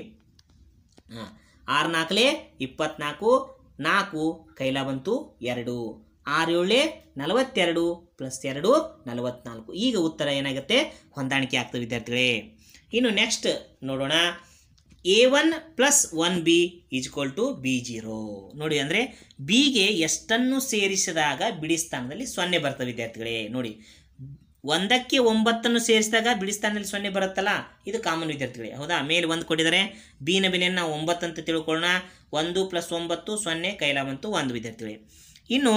ಆರು ನಾಲ್ಕಲೇ ಇಪ್ಪತ್ನಾಲ್ಕು ನಾಲ್ಕು ಕೈಲ ಬಂತು ಎರಡು ಆರು ಏಳೆ ನಲವತ್ತೆರಡು ಪ್ಲಸ್ ಎರಡು ನಲವತ್ನಾಲ್ಕು ಈಗ ಉತ್ತರ ಏನಾಗುತ್ತೆ ಹೊಂದಾಣಿಕೆ ಆಗ್ತದೆ ವಿದ್ಯಾರ್ಥಿಗಳೇ ಇನ್ನು ನೆಕ್ಸ್ಟ್ ನೋಡೋಣ A one plus one B is equal to B zero ನೋಡಿ ಅಂದರೆ ಬಿಗೆ ಎಷ್ಟನ್ನು ಸೇರಿಸಿದಾಗ ಬಿಡಿ ಸ್ಥಾನದಲ್ಲಿ ಸೊನ್ನೆ ಬರ್ತವೆ ವಿದ್ಯಾರ್ಥಿಗಳೇ ನೋಡಿ ಒಂದಕ್ಕೆ ಒಂಬತ್ತನ್ನು ಸೇರಿಸಿದಾಗ ಬಿಡಿ ಸ್ಥಾನದಲ್ಲಿ ಸೊನ್ನೆ ಬರುತ್ತಲ್ಲ ಇದು ಕಾಮನ್ ವಿದ್ಯಾರ್ಥಿಗಳೇ ಹೌದಾ ಮೇಲೆ ಒಂದು ಕೊಟ್ಟಿದ್ದಾರೆ ಬಿನ ಬೆಲೆಯನ್ನು ನಾವು ಒಂಬತ್ತು ಅಂತ ತಿಳ್ಕೊಳ್ಳೋಣ ಒಂದು ಪ್ಲಸ್ ಒಂಬತ್ತು ಸೊನ್ನೆ ಕೈಲ ಒಂದು ವಿದ್ಯಾರ್ಥಿಗಳೇ ಇನ್ನು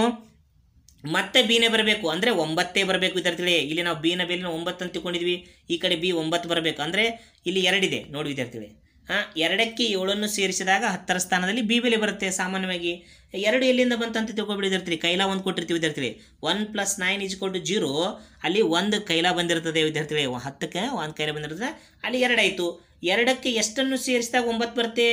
ಮತ್ತೆ ಬಿನೇ ಬರಬೇಕು ಅಂದರೆ ಒಂಬತ್ತೇ ಬರಬೇಕು ವಿದ್ಯಾರ್ಥಿಗಳೇ ಇಲ್ಲಿ ನಾವು ಬೀನ ಬೆಲೆನ ಒಂಬತ್ತು ಅಂತ ತಿಳ್ಕೊಂಡಿದ್ವಿ ಈ ಕಡೆ ಬಿ ಒಂಬತ್ತು ಬರಬೇಕು ಅಂದರೆ ಇಲ್ಲಿ ಎರಡಿದೆ ನೋಡಿ ವಿದ್ಯಾರ್ಥಿಗಳೇ ಎರಡಕ್ಕೆ ಏಳನ್ನು ಸೇರಿಸಿದಾಗ ಹತ್ತರ ಸ್ಥಾನದಲ್ಲಿ ಬಿ ಬೆಲೆ ಬರುತ್ತೆ ಸಾಮಾನ್ಯವಾಗಿ ಎರಡು ಎಲ್ಲಿಂದ ಬಂತಂತ ತಿಳ್ಕೊಬಿಡಿದಿರ್ತೀರಿ ಕೈಲ ಒಂದು ಕೊಟ್ಟಿರ್ತೀವಿ ವಿದ್ಯಾರ್ಥಿಗಳೇ ಒನ್ ಪ್ಲಸ್ ನೈನ್ ಈಜ್ ಕೊಟ್ಟು ಜೀರೋ ಅಲ್ಲಿ ಒಂದು ಕೈಲ ಬಂದಿರ್ತದೆ ವಿದ್ಯಾರ್ಥಿಗಳೇ ಹತ್ತಕ್ಕೆ ಒಂದು ಕೈಲ ಬಂದಿರ್ತದೆ ಅಲ್ಲಿ ಎರಡಾಯಿತು ಎರಡಕ್ಕೆ ಎಷ್ಟನ್ನು ಸೇರಿಸಿದಾಗ ಒಂಬತ್ತು ಬರುತ್ತೆ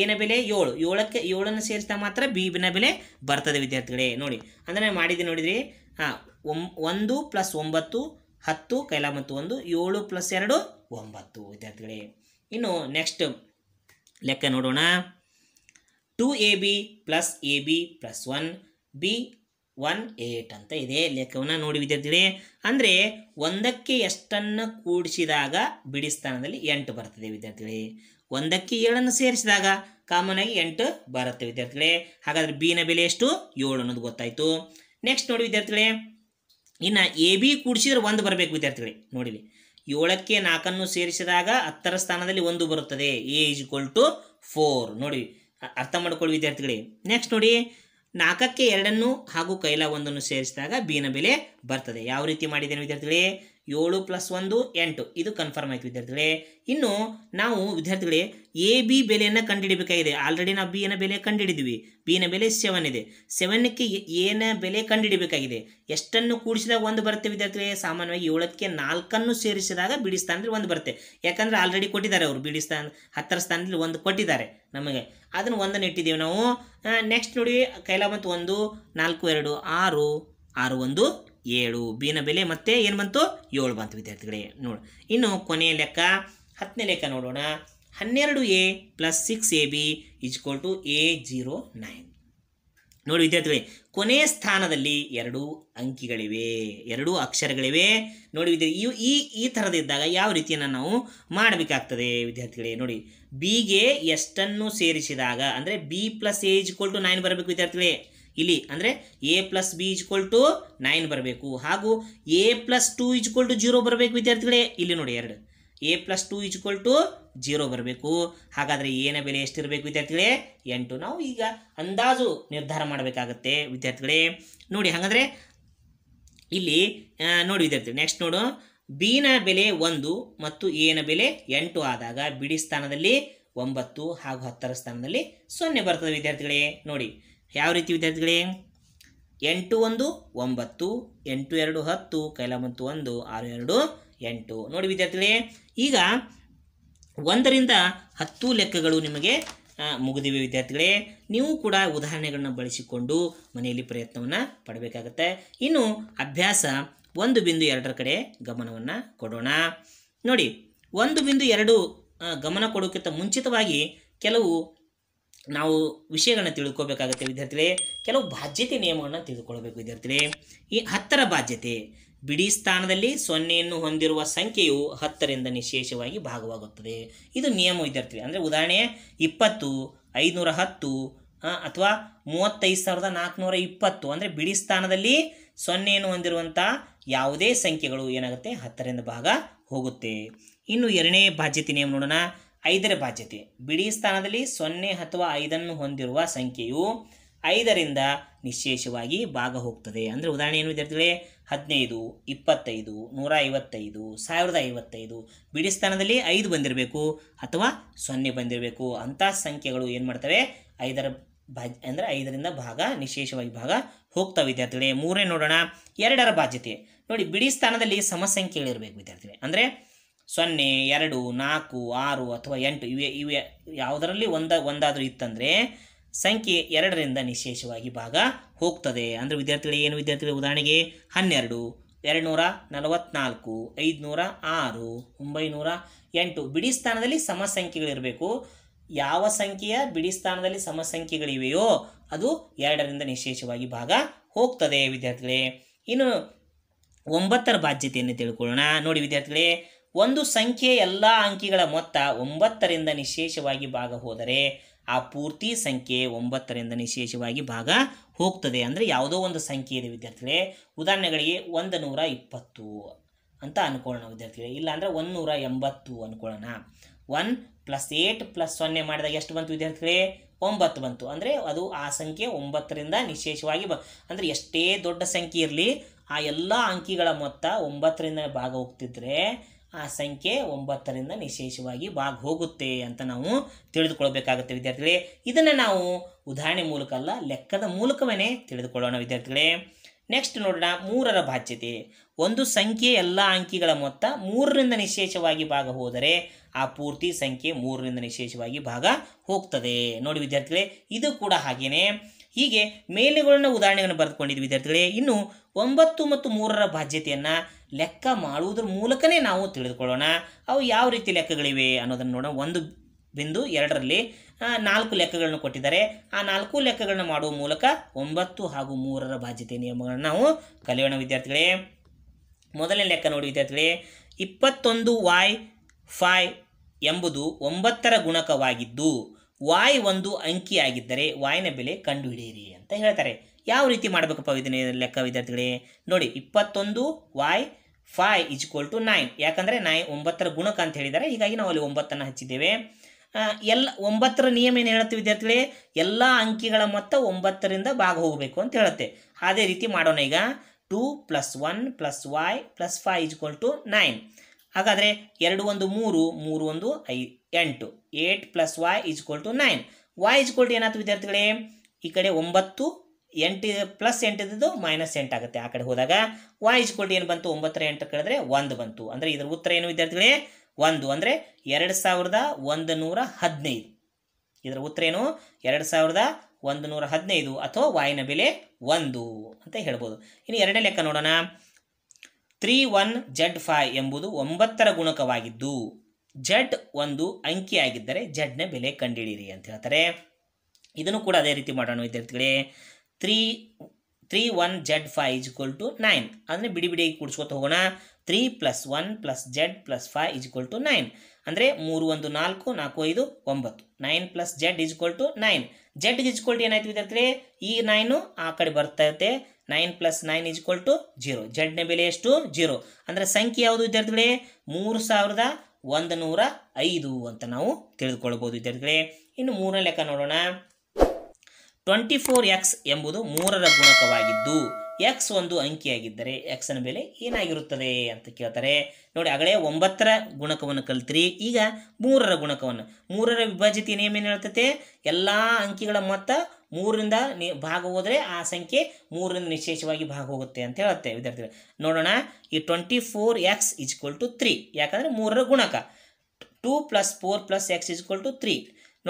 ಏನ ಬೆಲೆ ಏಳು ಏಳಕ್ಕೆ ಏಳನ್ನು ಸೇರಿಸಿದಾಗ ಮಾತ್ರ ಬಿ ಬಿನ ಬೆಲೆ ಬರ್ತದೆ ವಿದ್ಯಾರ್ಥಿಗಳೇ ನೋಡಿ ಅಂದರೆ ಮಾಡಿದ್ದೆ ನೋಡಿದ್ರಿ ಹಾಂ ಒಂದು ಪ್ಲಸ್ ಒಂಬತ್ತು ಹತ್ತು ಕೈಲ ಮತ್ತು ಒಂದು ಏಳು ಪ್ಲಸ್ ಎರಡು ಒಂಬತ್ತು ವಿದ್ಯಾರ್ಥಿಗಳೇ ಇನ್ನು ನೆಕ್ಸ್ಟ್ ಲೆಕ್ಕ ನೋಡೋಣ two A B plus A B plus one B one eight ಅಂತ ಇದೆ ಲೆಕ್ಕವನ್ನು ನೋಡಿ ವಿದ್ಯಾರ್ಥಿಗಳೇ ಅಂದರೆ ಒಂದಕ್ಕೆ ಎಷ್ಟನ್ನು ಕೂಡಿಸಿದಾಗ ಬಿಡಿ ಸ್ಥಾನದಲ್ಲಿ ಎಂಟು ಬರ್ತದೆ ವಿದ್ಯಾರ್ಥಿಗಳೇ ಒಂದಕ್ಕೆ ಏಳನ್ನು ಸೇರಿಸಿದಾಗ ಕಾಮನ್ ಆಗಿ ಎಂಟು ಬರುತ್ತೆ ವಿದ್ಯಾರ್ಥಿಗಳೇ ಹಾಗಾದರೆ ಬಿನ ಬೆಲೆ ಎಷ್ಟು ಏಳು ಅನ್ನೋದು ಗೊತ್ತಾಯಿತು ನೆಕ್ಸ್ಟ್ ನೋಡಿ ವಿದ್ಯಾರ್ಥಿಗಳೇ ಇನ್ನು ಎ ಬಿ ಕೂಡಿಸಿದ್ರೆ ಒಂದು ಬರಬೇಕು ವಿದ್ಯಾರ್ಥಿಗಳೇ ನೋಡಿಲಿ ಏಳಕ್ಕೆ ನಾಲ್ಕನ್ನು ಸೇರಿಸಿದಾಗ ಹತ್ತರ ಸ್ಥಾನದಲ್ಲಿ ಒಂದು ಬರುತ್ತದೆ A is equal to four ನೋಡಿ ಅರ್ಥ ಮಾಡಿಕೊಳ್ಳಿ ವಿದ್ಯಾರ್ಥಿಗಳೇ ನೆಕ್ಸ್ಟ್ ನೋಡಿ ನಾಲ್ಕಕ್ಕೆ ಎರಡನ್ನು ಹಾಗೂ ಕೈಲ ಒಂದನ್ನು ಸೇರಿಸಿದಾಗ ಬಿನ ಬೆಲೆ ಬರ್ತದೆ ಯಾವ ರೀತಿ ಮಾಡಿದ್ದೇನೆ ವಿದ್ಯಾರ್ಥಿಗಳೇ ಏಳು ಪ್ಲಸ್ ಒಂದು ಎಂಟು ಇದು ಕನ್ಫರ್ಮ್ ಆಯಿತು ವಿದ್ಯಾರ್ಥಿಗಳೇ ಇನ್ನು ನಾವು ವಿದ್ಯಾರ್ಥಿಗಳೇ ಎ ಬಿ ಬೆಲೆಯನ್ನು ಕಂಡುಹಿಡಬೇಕಾಗಿದೆ ಆಲ್ರೆಡಿ ನಾವು ಬಿನ ಬೆಲೆ ಕಂಡುಹಿಡಿದ್ವಿ ಬಿನ ಬೆಲೆ ಸೆವೆನ್ ಇದೆ ಸೆವೆನ್ನಕ್ಕೆ ಏನ ಬೆಲೆ ಕಂಡುಹಿಡಬೇಕಾಗಿದೆ ಎಷ್ಟನ್ನು ಕೂಡಿಸಿದಾಗ ಒಂದು ಬರುತ್ತೆ ವಿದ್ಯಾರ್ಥಿಗಳೇ ಸಾಮಾನ್ಯವಾಗಿ ಏಳಕ್ಕೆ ನಾಲ್ಕನ್ನು ಸೇರಿಸಿದಾಗ ಬಿಡಿ ಸ್ಥಾನದಲ್ಲಿ ಒಂದು ಬರುತ್ತೆ ಯಾಕಂದರೆ ಆಲ್ರೆಡಿ ಕೊಟ್ಟಿದ್ದಾರೆ ಅವರು ಬಿಡಿ ಸ್ಥಾನ ಹತ್ತರ ಸ್ಥಾನದಲ್ಲಿ ಒಂದು ಕೊಟ್ಟಿದ್ದಾರೆ ನಮಗೆ ಅದನ್ನು ಒಂದನ್ನು ಇಟ್ಟಿದ್ದೀವಿ ನಾವು ನೆಕ್ಸ್ಟ್ ನೋಡಿ ಕೈಲಾಮತ್ ಒಂದು ನಾಲ್ಕು ಎರಡು ಆರು ಆರು ಒಂದು ಏಳು ಬಿನ ಬೆಲೆ ಮತ್ತೆ ಏನು ಬಂತು ಏಳು ಬಂತು ವಿದ್ಯಾರ್ಥಿಗಳೇ ನೋಡಿ ಇನ್ನು ಕೊನೆಯ ಲೆಕ್ಕ ಹತ್ತನೇ ಲೆಕ್ಕ ನೋಡೋಣ ಹನ್ನೆರಡು A plus six A B is equal to A zero nine ನೋಡಿ ವಿದ್ಯಾರ್ಥಿಗಳೇ ಕೊನೆಯ ಸ್ಥಾನದಲ್ಲಿ ಎರಡು ಅಂಕಿಗಳಿವೆ ಎರಡು ಅಕ್ಷರಗಳಿವೆ ನೋಡಿ ವಿದ್ಯಾರ್ಥಿ ಇವು ಈ ಈ ಥರದಿದ್ದಾಗ ಯಾವ ರೀತಿಯನ್ನು ನಾವು ಮಾಡಬೇಕಾಗ್ತದೆ ವಿದ್ಯಾರ್ಥಿಗಳೇ ನೋಡಿ ಬಿಗೆ ಎಷ್ಟನ್ನು ಸೇರಿಸಿದಾಗ ಅಂದರೆ B plus A is equal to nine ಬರಬೇಕು ವಿದ್ಯಾರ್ಥಿಗಳೇ ಇಲ್ಲಿ ಅಂದರೆ A plus B is equal to nine ಬರಬೇಕು ಹಾಗೂ A plus two is equal to zero ಬರಬೇಕು ವಿದ್ಯಾರ್ಥಿಗಳೇ ಇಲ್ಲಿ ನೋಡಿ ಎರಡು A plus two is equal to zero ಬರಬೇಕು ಹಾಗಾದರೆ ಏನ ಬೆಲೆ ಎಷ್ಟಿರಬೇಕು ವಿದ್ಯಾರ್ಥಿಗಳೇ ಎಂಟು ನಾವು ಈಗ ಅಂದಾಜು ನಿರ್ಧಾರ ಮಾಡಬೇಕಾಗತ್ತೆ ವಿದ್ಯಾರ್ಥಿಗಳೇ ನೋಡಿ ಹಾಗಾದರೆ ಇಲ್ಲಿ ನೋಡಿ ವಿದ್ಯಾರ್ಥಿ ನೆಕ್ಸ್ಟ್ ನೋಡು ಬಿನ ಬೆಲೆ ಒಂದು ಮತ್ತು ಎನ ಬೆಲೆ ಎಂಟು ಆದಾಗ ಬಿಡಿ ಸ್ಥಾನದಲ್ಲಿ ಒಂಬತ್ತು ಹಾಗೂ ಹತ್ತರ ಸ್ಥಾನದಲ್ಲಿ ಸೊನ್ನೆ ಬರ್ತದೆ ವಿದ್ಯಾರ್ಥಿಗಳೇ ನೋಡಿ ಯಾವ ರೀತಿ ವಿದ್ಯಾರ್ಥಿಗಳೇ ಎಂಟು ಒಂದು ಒಂಬತ್ತು ಎಂಟು ಎರಡು ಹತ್ತು ಕೈಲ ಮತ್ತು ಒಂದು ಆರು ಎರಡು ಎಂಟು ನೋಡಿ ವಿದ್ಯಾರ್ಥಿಗಳೇ ಈಗ ಒಂದರಿಂದ ಹತ್ತು ಲೆಕ್ಕಗಳು ನಿಮಗೆ ಮುಗಿದಿವೆ ವಿದ್ಯಾರ್ಥಿಗಳೇ ನೀವು ಕೂಡ ಉದಾಹರಣೆಗಳನ್ನು ಬಳಸಿಕೊಂಡು ಮನೆಯಲ್ಲಿ ಪ್ರಯತ್ನವನ್ನು ಪಡಬೇಕಾಗತ್ತೆ ಇನ್ನು ಅಭ್ಯಾಸ ಒಂದು ಬಿಂದು ಎರಡರ ಕಡೆ ಗಮನವನ್ನು ಕೊಡೋಣ ನೋಡಿ ಒಂದು ಬಿಂದು ಎರಡು ಗಮನ ಕೊಡೋಕ್ಕಿಂತ ಮುಂಚಿತವಾಗಿ ಕೆಲವು ನಾವು ವಿಷಯಗಳನ್ನ ತಿಳ್ಕೊಬೇಕಾಗುತ್ತೆ ವಿದ್ಯಾರ್ಥಿಗಳೇ ಕೆಲವು ಬಾಧ್ಯತೆ ನಿಯಮಗಳನ್ನ ತಿಳಿದುಕೊಳ್ಬೇಕು ವಿದ್ಯಾರ್ಥಿಗಳೇ ಈ ಹತ್ತರ ಬಾಧ್ಯತೆ ಬಿಡಿ ಸ್ಥಾನದಲ್ಲಿ ಸೊನ್ನೆಯನ್ನು ಹೊಂದಿರುವ ಸಂಖ್ಯೆಯು ಹತ್ತರಿಂದ ನಿಶೇಷವಾಗಿ ಭಾಗವಾಗುತ್ತದೆ ಇದು ನಿಯಮ ವಿದ್ಯಾರ್ಥಿ ಅಂದರೆ ಉದಾಹರಣೆ ಇಪ್ಪತ್ತು ಐದುನೂರ ಹತ್ತು ಅಥವಾ ಮೂವತ್ತೈದು ಸಾವಿರದ ನಾಲ್ಕುನೂರ ಇಪ್ಪತ್ತು ಅಂದರೆ ಬಿಡಿ ಸ್ಥಾನದಲ್ಲಿ ಸೊನ್ನೆಯನ್ನು ಹೊಂದಿರುವಂಥ ಯಾವುದೇ ಸಂಖ್ಯೆಗಳು ಏನಾಗುತ್ತೆ ಹತ್ತರಿಂದ ಭಾಗ ಹೋಗುತ್ತೆ ಇನ್ನು ಎರಡನೇ ಬಾಧ್ಯತೆ ನಿಯಮ ನೋಡೋಣ ಐದರ ಬಾಧ್ಯತೆ ಬಿಡಿ ಸ್ಥಾನದಲ್ಲಿ ಸೊನ್ನೆ ಅಥವಾ ಐದನ್ನು ಹೊಂದಿರುವ ಸಂಖ್ಯೆಯು ಐದರಿಂದ ನಿಶೇಷವಾಗಿ ಭಾಗ ಹೋಗ್ತದೆ ಅಂದರೆ ಉದಾಹರಣೆ ಏನು ವಿದ್ಯಾರ್ಥಿಗಳೇ ಹದಿನೈದು ಇಪ್ಪತ್ತೈದು ನೂರ ಐವತ್ತೈದು ಸಾವಿರದ ಐವತ್ತೈದು ಬಿಡಿ ಸ್ಥಾನದಲ್ಲಿ ಐದು ಬಂದಿರಬೇಕು ಅಥವಾ ಸೊನ್ನೆ ಬಂದಿರಬೇಕು ಅಂಥ ಸಂಖ್ಯೆಗಳು ಏನು ಮಾಡ್ತವೆ ಐದರ ಭಾಜ್ಯ ಅಂದರೆ ಐದರಿಂದ ಭಾಗ ನಿಶೇಷವಾಗಿ ಭಾಗ ಹೋಗ್ತವೆ ವಿದ್ಯಾರ್ಥಿಗಳೇ ಮೂರನೇ ನೋಡೋಣ ಎರಡರ ಬಾಧ್ಯತೆ ನೋಡಿ ಬಿಡಿ ಸ್ಥಾನದಲ್ಲಿ ಸಮಸಂಖ್ಯೆಗಳಿರಬೇಕು ವಿದ್ಯಾರ್ಥಿಗಳೇ ಅಂದರೆ ಸೊನ್ನೆ ಎರಡು ನಾಲ್ಕು ಆರು ಅಥವಾ ಎಂಟು ಇವೆ ಇವೆ ಯಾವುದರಲ್ಲಿ ಒಂದ ಒಂದಾದರೂ ಇತ್ತಂದರೆ ಸಂಖ್ಯೆ ಎರಡರಿಂದ ನಿಶೇಷವಾಗಿ ಭಾಗ ಹೋಗ್ತದೆ ಅಂದರೆ ವಿದ್ಯಾರ್ಥಿಗಳಿಗೆ ಏನು ವಿದ್ಯಾರ್ಥಿಗಳು ಉದಾಹರಣೆಗೆ ಹನ್ನೆರಡು ಎರಡು ನೂರ ನಲವತ್ನಾಲ್ಕು ಐದುನೂರ ಆರು ಒಂಬೈನೂರ ಎಂಟು ಬಿಡಿ ಸ್ಥಾನದಲ್ಲಿ ಸಮ ಯಾವ ಸಂಖ್ಯೆಯ ಬಿಡಿ ಸ್ಥಾನದಲ್ಲಿ ಸಮ ಅದು ಎರಡರಿಂದ ನಿಶೇಷವಾಗಿ ಭಾಗ ಹೋಗ್ತದೆ ವಿದ್ಯಾರ್ಥಿಗಳೇ ಇನ್ನು ಒಂಬತ್ತರ ಬಾಧ್ಯತೆಯನ್ನು ತಿಳ್ಕೊಳ್ಳೋಣ ನೋಡಿ ವಿದ್ಯಾರ್ಥಿಗಳೇ ಒಂದು ಸಂಖ್ಯೆ ಎಲ್ಲ ಅಂಕಿಗಳ ಮೊತ್ತ ಒಂಬತ್ತರಿಂದ ನಿಶೇಷವಾಗಿ ಭಾಗ ಹೋದರೆ ಆ ಪೂರ್ತಿ ಸಂಖ್ಯೆ ಒಂಬತ್ತರಿಂದ ನಿಶೇಷವಾಗಿ ಭಾಗ ಹೋಗ್ತದೆ ಅಂದರೆ ಯಾವುದೋ ಒಂದು ಸಂಖ್ಯೆ ಇದೆ ವಿದ್ಯಾರ್ಥಿಗಳೇ ಉದಾಹರಣೆಗಳಿಗೆ ಒಂದು ನೂರ ಇಪ್ಪತ್ತು ಅಂತ ಅನ್ಕೊಳ್ಳೋಣ ವಿದ್ಯಾರ್ಥಿಗಳೇ ಇಲ್ಲಾಂದರೆ ಒಂದು ನೂರ ಎಂಬತ್ತು ಅನ್ಕೊಳ್ಳೋಣ ಒನ್ ಪ್ಲಸ್ ಏಟ್ ಪ್ಲಸ್ ಸೊನ್ನೆ ಮಾಡಿದಾಗ ಎಷ್ಟು ಬಂತು ವಿದ್ಯಾರ್ಥಿಗಳೇ ಒಂಬತ್ತು ಬಂತು ಅಂದರೆ ಅದು ಆ ಸಂಖ್ಯೆ ಒಂಬತ್ತರಿಂದ ನಿಶೇಷವಾಗಿ ಬ ಅಂದರೆ ಎಷ್ಟೇ ದೊಡ್ಡ ಸಂಖ್ಯೆ ಇರಲಿ ಆ ಎಲ್ಲ ಅಂಕಿಗಳ ಮೊತ್ತ ಒಂಬತ್ತರಿಂದ ಭಾಗ ಹೋಗ್ತಿದ್ರೆ ಆ ಸಂಖ್ಯೆ ಒಂಬತ್ತರಿಂದ ನಿಶೇಷವಾಗಿ ಭಾಗ ಹೋಗುತ್ತೆ ಅಂತ ನಾವು ತಿಳಿದುಕೊಳ್ಬೇಕಾಗುತ್ತೆ ವಿದ್ಯಾರ್ಥಿಗಳೇ ಇದನ್ನು ನಾವು ಉದಾಹರಣೆ ಮೂಲಕ ಅಲ್ಲ ಲೆಕ್ಕದ ಮೂಲಕವೇ ತಿಳಿದುಕೊಳ್ಳೋಣ ವಿದ್ಯಾರ್ಥಿಗಳೇ ನೆಕ್ಸ್ಟ್ ನೋಡೋಣ ಮೂರರ ಬಾಧ್ಯತೆ ಒಂದು ಸಂಖ್ಯೆ ಎಲ್ಲ ಅಂಕಿಗಳ ಮೊತ್ತ ಮೂರರಿಂದ ನಿಶೇಷವಾಗಿ ಭಾಗ ಹೋದರೆ ಆ ಪೂರ್ತಿ ಸಂಖ್ಯೆ ಮೂರರಿಂದ ನಿಶೇಷವಾಗಿ ಭಾಗ ಹೋಗ್ತದೆ ನೋಡಿ ವಿದ್ಯಾರ್ಥಿಗಳೇ ಇದು ಕೂಡ ಹಾಗೆಯೇ ಹೀಗೆ ಮೇಲೆಗಳನ್ನ ಉದಾಹರಣೆಗಳನ್ನು ಬರೆದುಕೊಂಡಿದ್ದು ವಿದ್ಯಾರ್ಥಿಗಳೇ ಇನ್ನು ಒಂಬತ್ತು ಮತ್ತು ಮೂರರ ಬಾಧ್ಯತೆಯನ್ನು ಲೆಕ್ಕ ಮಾಡುವುದರ ಮೂಲಕನೇ ನಾವು ತಿಳಿದುಕೊಳ್ಳೋಣ ಅವು ಯಾವ ರೀತಿ ಲೆಕ್ಕಗಳಿವೆ ಅನ್ನೋದನ್ನು ನೋಡೋಣ ಒಂದು ಬಿಂದು ಎರಡರಲ್ಲಿ ನಾಲ್ಕು ಲೆಕ್ಕಗಳನ್ನು ಕೊಟ್ಟಿದ್ದಾರೆ ಆ ನಾಲ್ಕು ಲೆಕ್ಕಗಳನ್ನು ಮಾಡುವ ಮೂಲಕ ಒಂಬತ್ತು ಹಾಗೂ ಮೂರರ ಬಾಧ್ಯತೆ ನಿಯಮಗಳನ್ನು ನಾವು ಕಲಿಯೋಣ ವಿದ್ಯಾರ್ಥಿಗಳೇ ಮೊದಲನೇ ಲೆಕ್ಕ ನೋಡಿ ವಿದ್ಯಾರ್ಥಿಗಳೇ ಇಪ್ಪತ್ತೊಂದು ವಾಯ್ ಫೈ ಎಂಬುದು ಒಂಬತ್ತರ ಗುಣಕವಾಗಿದ್ದು ವಾಯ್ ಒಂದು ಅಂಕಿಯಾಗಿದ್ದರೆ ವಾಯಿನ ಬೆಲೆ ಕಂಡುಹಿಡಿಯಿರಿ ಅಂತ ಹೇಳ್ತಾರೆ ಯಾವ ರೀತಿ ಮಾಡಬೇಕಪ್ಪ ಇದನ್ನ ಲೆಕ್ಕ ವಿದ್ಯಾರ್ಥಿಗಳೇ ನೋಡಿ ಇಪ್ಪತ್ತೊಂದು Y five is equal to nine ಯಾಕಂದರೆ ನೈ ಒಂಬತ್ತರ ಗುಣಕ ಅಂತ ಹೇಳಿದ್ದಾರೆ ಹೀಗಾಗಿ ನಾವು ಅಲ್ಲಿ ಒಂಬತ್ತನ್ನು ಹಚ್ಚಿದ್ದೇವೆ ಎಲ್ಲ ಒಂಬತ್ತರ ನಿಯಮ ಏನು ಹೇಳುತ್ತೆ ವಿದ್ಯಾರ್ಥಿಗಳೇ ಎಲ್ಲ ಅಂಕಿಗಳ ಮೊತ್ತ ಒಂಬತ್ತರಿಂದ ಭಾಗ ಹೋಗಬೇಕು ಅಂತ ಹೇಳುತ್ತೆ ಅದೇ ರೀತಿ ಮಾಡೋಣ ಈಗ two plus one plus Y plus five is equal to nine ಹಾಗಾದರೆ ಎರಡು ಒಂದು ಮೂರು ಮೂರು ಒಂದು ಐ ಎಂಟು eight plus Y equal to nine Y is equal to ಏನಾಯ್ತು ವಿದ್ಯಾರ್ಥಿಗಳೇ ಈ ಕಡೆ ಒಂಬತ್ತು ಎಂಟು ಪ್ಲಸ್ ಎಂಟಿದ್ದು ಮೈನಸ್ ಎಂಟು ಆಗುತ್ತೆ ಆ ಕಡೆ ಹೋದಾಗ ಇಸ್ ಕೊಡಿ ಏನು ಬಂತು ಒಂಬತ್ತರ ಎಂಟು ಕೇಳಿದ್ರೆ ಒಂದು ಬಂತು ಅಂದರೆ ಇದರ ಉತ್ತರ ಏನು ವಿದ್ಯಾರ್ಥಿಗಳೇ ಒಂದು ಅಂದರೆ ಎರಡು ಸಾವಿರದ ಒಂದು ನೂರ ಹದಿನೈದು ಇದರ ಉತ್ತರ ಏನು ಎರಡು ಸಾವಿರದ ಒಂದು ನೂರ ಹದಿನೈದು ಅಥವಾ ವಾಯಿನ ಬೆಲೆ ಒಂದು ಅಂತ ಹೇಳ್ಬೋದು ಇನ್ನು ಎರಡನೇ ಲೆಕ್ಕ ನೋಡೋಣ ತ್ರೀ ಒನ್ ಜಡ್ ಫೈವ್ ಎಂಬುದು ಒಂಬತ್ತರ ಗುಣಕವಾಗಿದ್ದು ಜಡ್ ಒಂದು ಅಂಕಿಯಾಗಿದ್ದರೆ ಜಡ್ನ ಬೆಲೆ ಕಂಡಿಡಿರಿ ಅಂತ ಹೇಳ್ತಾರೆ ಇದನ್ನು ಕೂಡ ಅದೇ ರೀತಿ ಮಾಡೋಣ ವಿದ್ಯಾರ್ಥಿಗಳೇ three three one Z five is equal to nine ಅಂದರೆ ಬಿಡಿ ಬಿಡಿ ಕೂಡಿಸ್ಕೊತ ಹೋಗೋಣ three plus one plus Z plus five is equal to nine ಅಂದರೆ ಮೂರು ಒಂದು ನಾಲ್ಕು ನಾಲ್ಕು ಐದು ಒಂಬತ್ತು nine plus Z is equal to nine Z is to ಏನಾಯ್ತು ವಿದ್ಯಾರ್ಥಿ ಈ ನೈನು ಆ ಕಡೆ ಬರ್ತಾ ಇರುತ್ತೆ nine plus nine is equal to zero ಜೆಡ್ನ ಬೆಲೆ ಎಷ್ಟು ಜೀರೋ ಅಂದರೆ ಸಂಖ್ಯೆ ಯಾವುದು ವಿದ್ಯಾರ್ಥಿಗಳೇ ಮೂರು ಸಾವಿರದ ಒಂದು ನೂರ ಐದು ಅಂತ ನಾವು ತಿಳಿದುಕೊಳ್ಬೋದು ವಿದ್ಯಾರ್ಥಿಗಳೇ ಇನ್ನು ಮೂರನೇ ಲೆಕ್ಕ ನೋಡೋಣ ಟ್ವೆಂಟಿ ಫೋರ್ ಎಕ್ಸ್ ಎಂಬುದು ಮೂರರ ಗುಣಕವಾಗಿದ್ದು ಎಕ್ಸ್ ಒಂದು ಅಂಕಿಯಾಗಿದ್ದರೆ ಎಕ್ಸ್ನ ಬೆಲೆ ಏನಾಗಿರುತ್ತದೆ ಅಂತ ಕೇಳ್ತಾರೆ ನೋಡಿ ಅಗಳೇ ಒಂಬತ್ತರ ಗುಣಕವನ್ನು ಕಲಿತ್ರಿ ಈಗ ಮೂರರ ಗುಣಕವನ್ನು ಮೂರರ ವಿಭಜಿತ ನಿಯಮ ಏನು ಹೇಳ್ತತೆ ಎಲ್ಲ ಅಂಕಿಗಳ ಮೊತ್ತ ಮೂರರಿಂದ ನಿ ಭಾಗ ಹೋದರೆ ಆ ಸಂಖ್ಯೆ ಮೂರರಿಂದ ನಿಶೇಷವಾಗಿ ಭಾಗ ಹೋಗುತ್ತೆ ಅಂತ ಹೇಳುತ್ತೆ ವಿದ್ಯಾರ್ಥಿಗಳು ನೋಡೋಣ ಈ twenty four X is equal to three ಯಾಕಂದರೆ ಮೂರರ ಗುಣಕ two plus four plus X is equal to three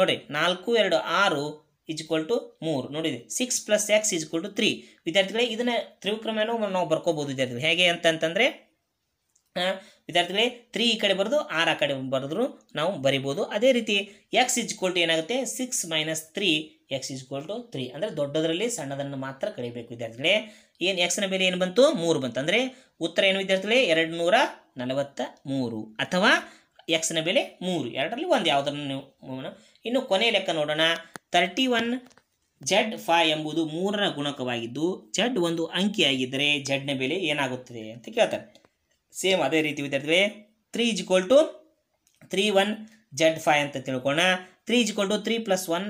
ನೋಡಿ ನಾಲ್ಕು ಎರಡು ಆರು ಈಕ್ವಲ್ ಟು ಮೂರು ನೋಡಿದೆ six plus X equal to three ವಿದ್ಯಾರ್ಥಿಗಳೇ ಇದನ್ನ ತ್ರಿವಿಕ್ರಮೇನೂ ನಾವು ಬರ್ಕೋಬಹುದು ವಿದ್ಯಾರ್ಥಿಗಳು ಹೇಗೆ ಅಂತಂದರೆ ವಿದ್ಯಾರ್ಥಿಗಳೇ ತ್ರೀ ಈ ಕಡೆ ಬರೆದು ಆರ್ ಆ ಕಡೆ ಬರೆದ್ರು ನಾವು ಬರಿಬೋದು ಅದೇ ರೀತಿ ಎಕ್ಸ್ ಇಜ್ಕ್ವಲ್ ಟು ಏನಾಗುತ್ತೆ six minus three X is equal to three ಅಂದ್ರೆ ದೊಡ್ಡದರಲ್ಲಿ ಸಣ್ಣದನ್ನು ಮಾತ್ರ ಕಳಿಬೇಕು ವಿದ್ಯಾರ್ಥಿಗಳೇ ಏನು ಎಕ್ಸ್ನ ಬೆಲೆ ಏನು ಬಂತು ಮೂರು ಬಂತು ಅಂದರೆ ಉತ್ತರ ಏನು ವಿದ್ಯಾರ್ಥಿಗಳೇ ಎರಡು ನೂರ ನಲವತ್ತ ಮೂರು ಅಥವಾ ಎಕ್ಸ್ನ ಬೆಲೆ ಮೂರು ಎರಡರಲ್ಲಿ ಒಂದು ಯಾವುದನ್ನು ನೀವು ಇನ್ನು ಕೊನೆ ಲೆಕ್ಕ ನೋಡೋಣ ತರ್ಟಿ ಒನ್ ಜಡ್ ಫೈ ಎಂಬುದು ಮೂರರ ಗುಣಕವಾಗಿದ್ದು ಜಡ್ ಒಂದು ಅಂಕಿಯಾಗಿದ್ದರೆ ಜಡ್ನ ಬೆಲೆ ಏನಾಗುತ್ತದೆ ಅಂತ ಕೇಳ್ತಾರೆ ಸೇಮ್ ಅದೇ ರೀತಿ ವಿದ್ಯಾರ್ಥಿ three is equal to three one Z five ಅಂತ ತಿಳ್ಕೊಳ್ಳೋಣ three is equal to three plus one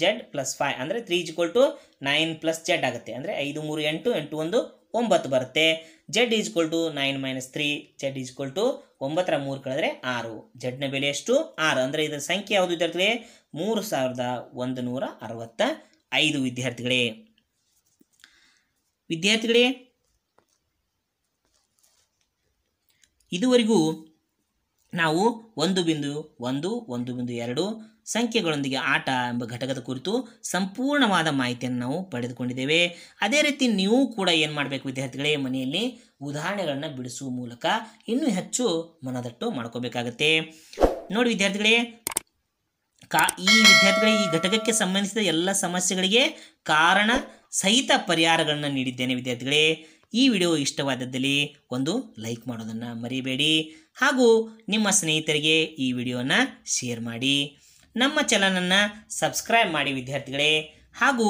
Z plus five ಅಂದರೆ three is equal to nine plus ಜಡ್ ಆಗುತ್ತೆ ಅಂದರೆ ಐದು ಮೂರು ಎಂಟು ಎಂಟು ಒಂದು ಒಂಬತ್ತು ಬರುತ್ತೆ Z equal to nine minus three Z is equal to ಒಂಬತ್ತರ ಮೂರು ಕಳೆದ್ರೆ ಆರು ಜಡ್ನ ಬೆಲೆ ಎಷ್ಟು ಆರು ಅಂದರೆ ಇದರ ಸಂಖ್ಯೆ ಯಾವುದು ವಿದ್ಯಾರ್ಥಿಗಳೇ ಮೂರು ಸಾವಿರದ ಒಂದು ನೂರ ಅರವತ್ತ ಐದು ವಿದ್ಯಾರ್ಥಿಗಳೇ ವಿದ್ಯಾರ್ಥಿಗಳೇ ಇದುವರೆಗೂ ನಾವು ಒಂದು ಬಿಂದು ಒಂದು ಒಂದು ಬಿಂದು ಎರಡು ಸಂಖ್ಯೆಗಳೊಂದಿಗೆ ಆಟ ಎಂಬ ಘಟಕದ ಕುರಿತು ಸಂಪೂರ್ಣವಾದ ಮಾಹಿತಿಯನ್ನು ನಾವು ಪಡೆದುಕೊಂಡಿದ್ದೇವೆ ಅದೇ ರೀತಿ ನೀವು ಕೂಡ ಏನು ಮಾಡಬೇಕು ವಿದ್ಯಾರ್ಥಿಗಳೇ ಮನೆಯಲ್ಲಿ ಉದಾಹರಣೆಗಳನ್ನು ಬಿಡಿಸುವ ಮೂಲಕ ಇನ್ನೂ ಹೆಚ್ಚು ಮನದಟ್ಟು ಮಾಡ್ಕೋಬೇಕಾಗತ್ತೆ ನೋಡಿ ವಿದ್ಯಾರ್ಥಿಗಳೇ ಕಾ ಈ ವಿದ್ಯಾರ್ಥಿಗಳೇ ಈ ಘಟಕಕ್ಕೆ ಸಂಬಂಧಿಸಿದ ಎಲ್ಲ ಸಮಸ್ಯೆಗಳಿಗೆ ಕಾರಣ ಸಹಿತ ಪರಿಹಾರಗಳನ್ನು ನೀಡಿದ್ದೇನೆ ವಿದ್ಯಾರ್ಥಿಗಳೇ ಈ ವಿಡಿಯೋ ಇಷ್ಟವಾದದ್ದಲ್ಲಿ ಒಂದು ಲೈಕ್ ಮಾಡೋದನ್ನು ಮರಿಬೇಡಿ ಹಾಗೂ ನಿಮ್ಮ ಸ್ನೇಹಿತರಿಗೆ ಈ ವಿಡಿಯೋನ ಶೇರ್ ಮಾಡಿ ನಮ್ಮ ಚಾನಲನ್ನು ಸಬ್ಸ್ಕ್ರೈಬ್ ಮಾಡಿ ವಿದ್ಯಾರ್ಥಿಗಳೇ ಹಾಗೂ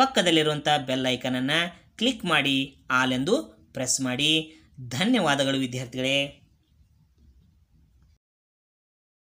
ಪಕ್ಕದಲ್ಲಿರುವಂಥ ಬೆಲ್ ಐಕನನ್ನು ಕ್ಲಿಕ್ ಮಾಡಿ ಆಲ್ ಎಂದು ಪ್ರೆಸ್ ಮಾಡಿ ಧನ್ಯವಾದಗಳು ವಿದ್ಯಾರ್ಥಿಗಳೇ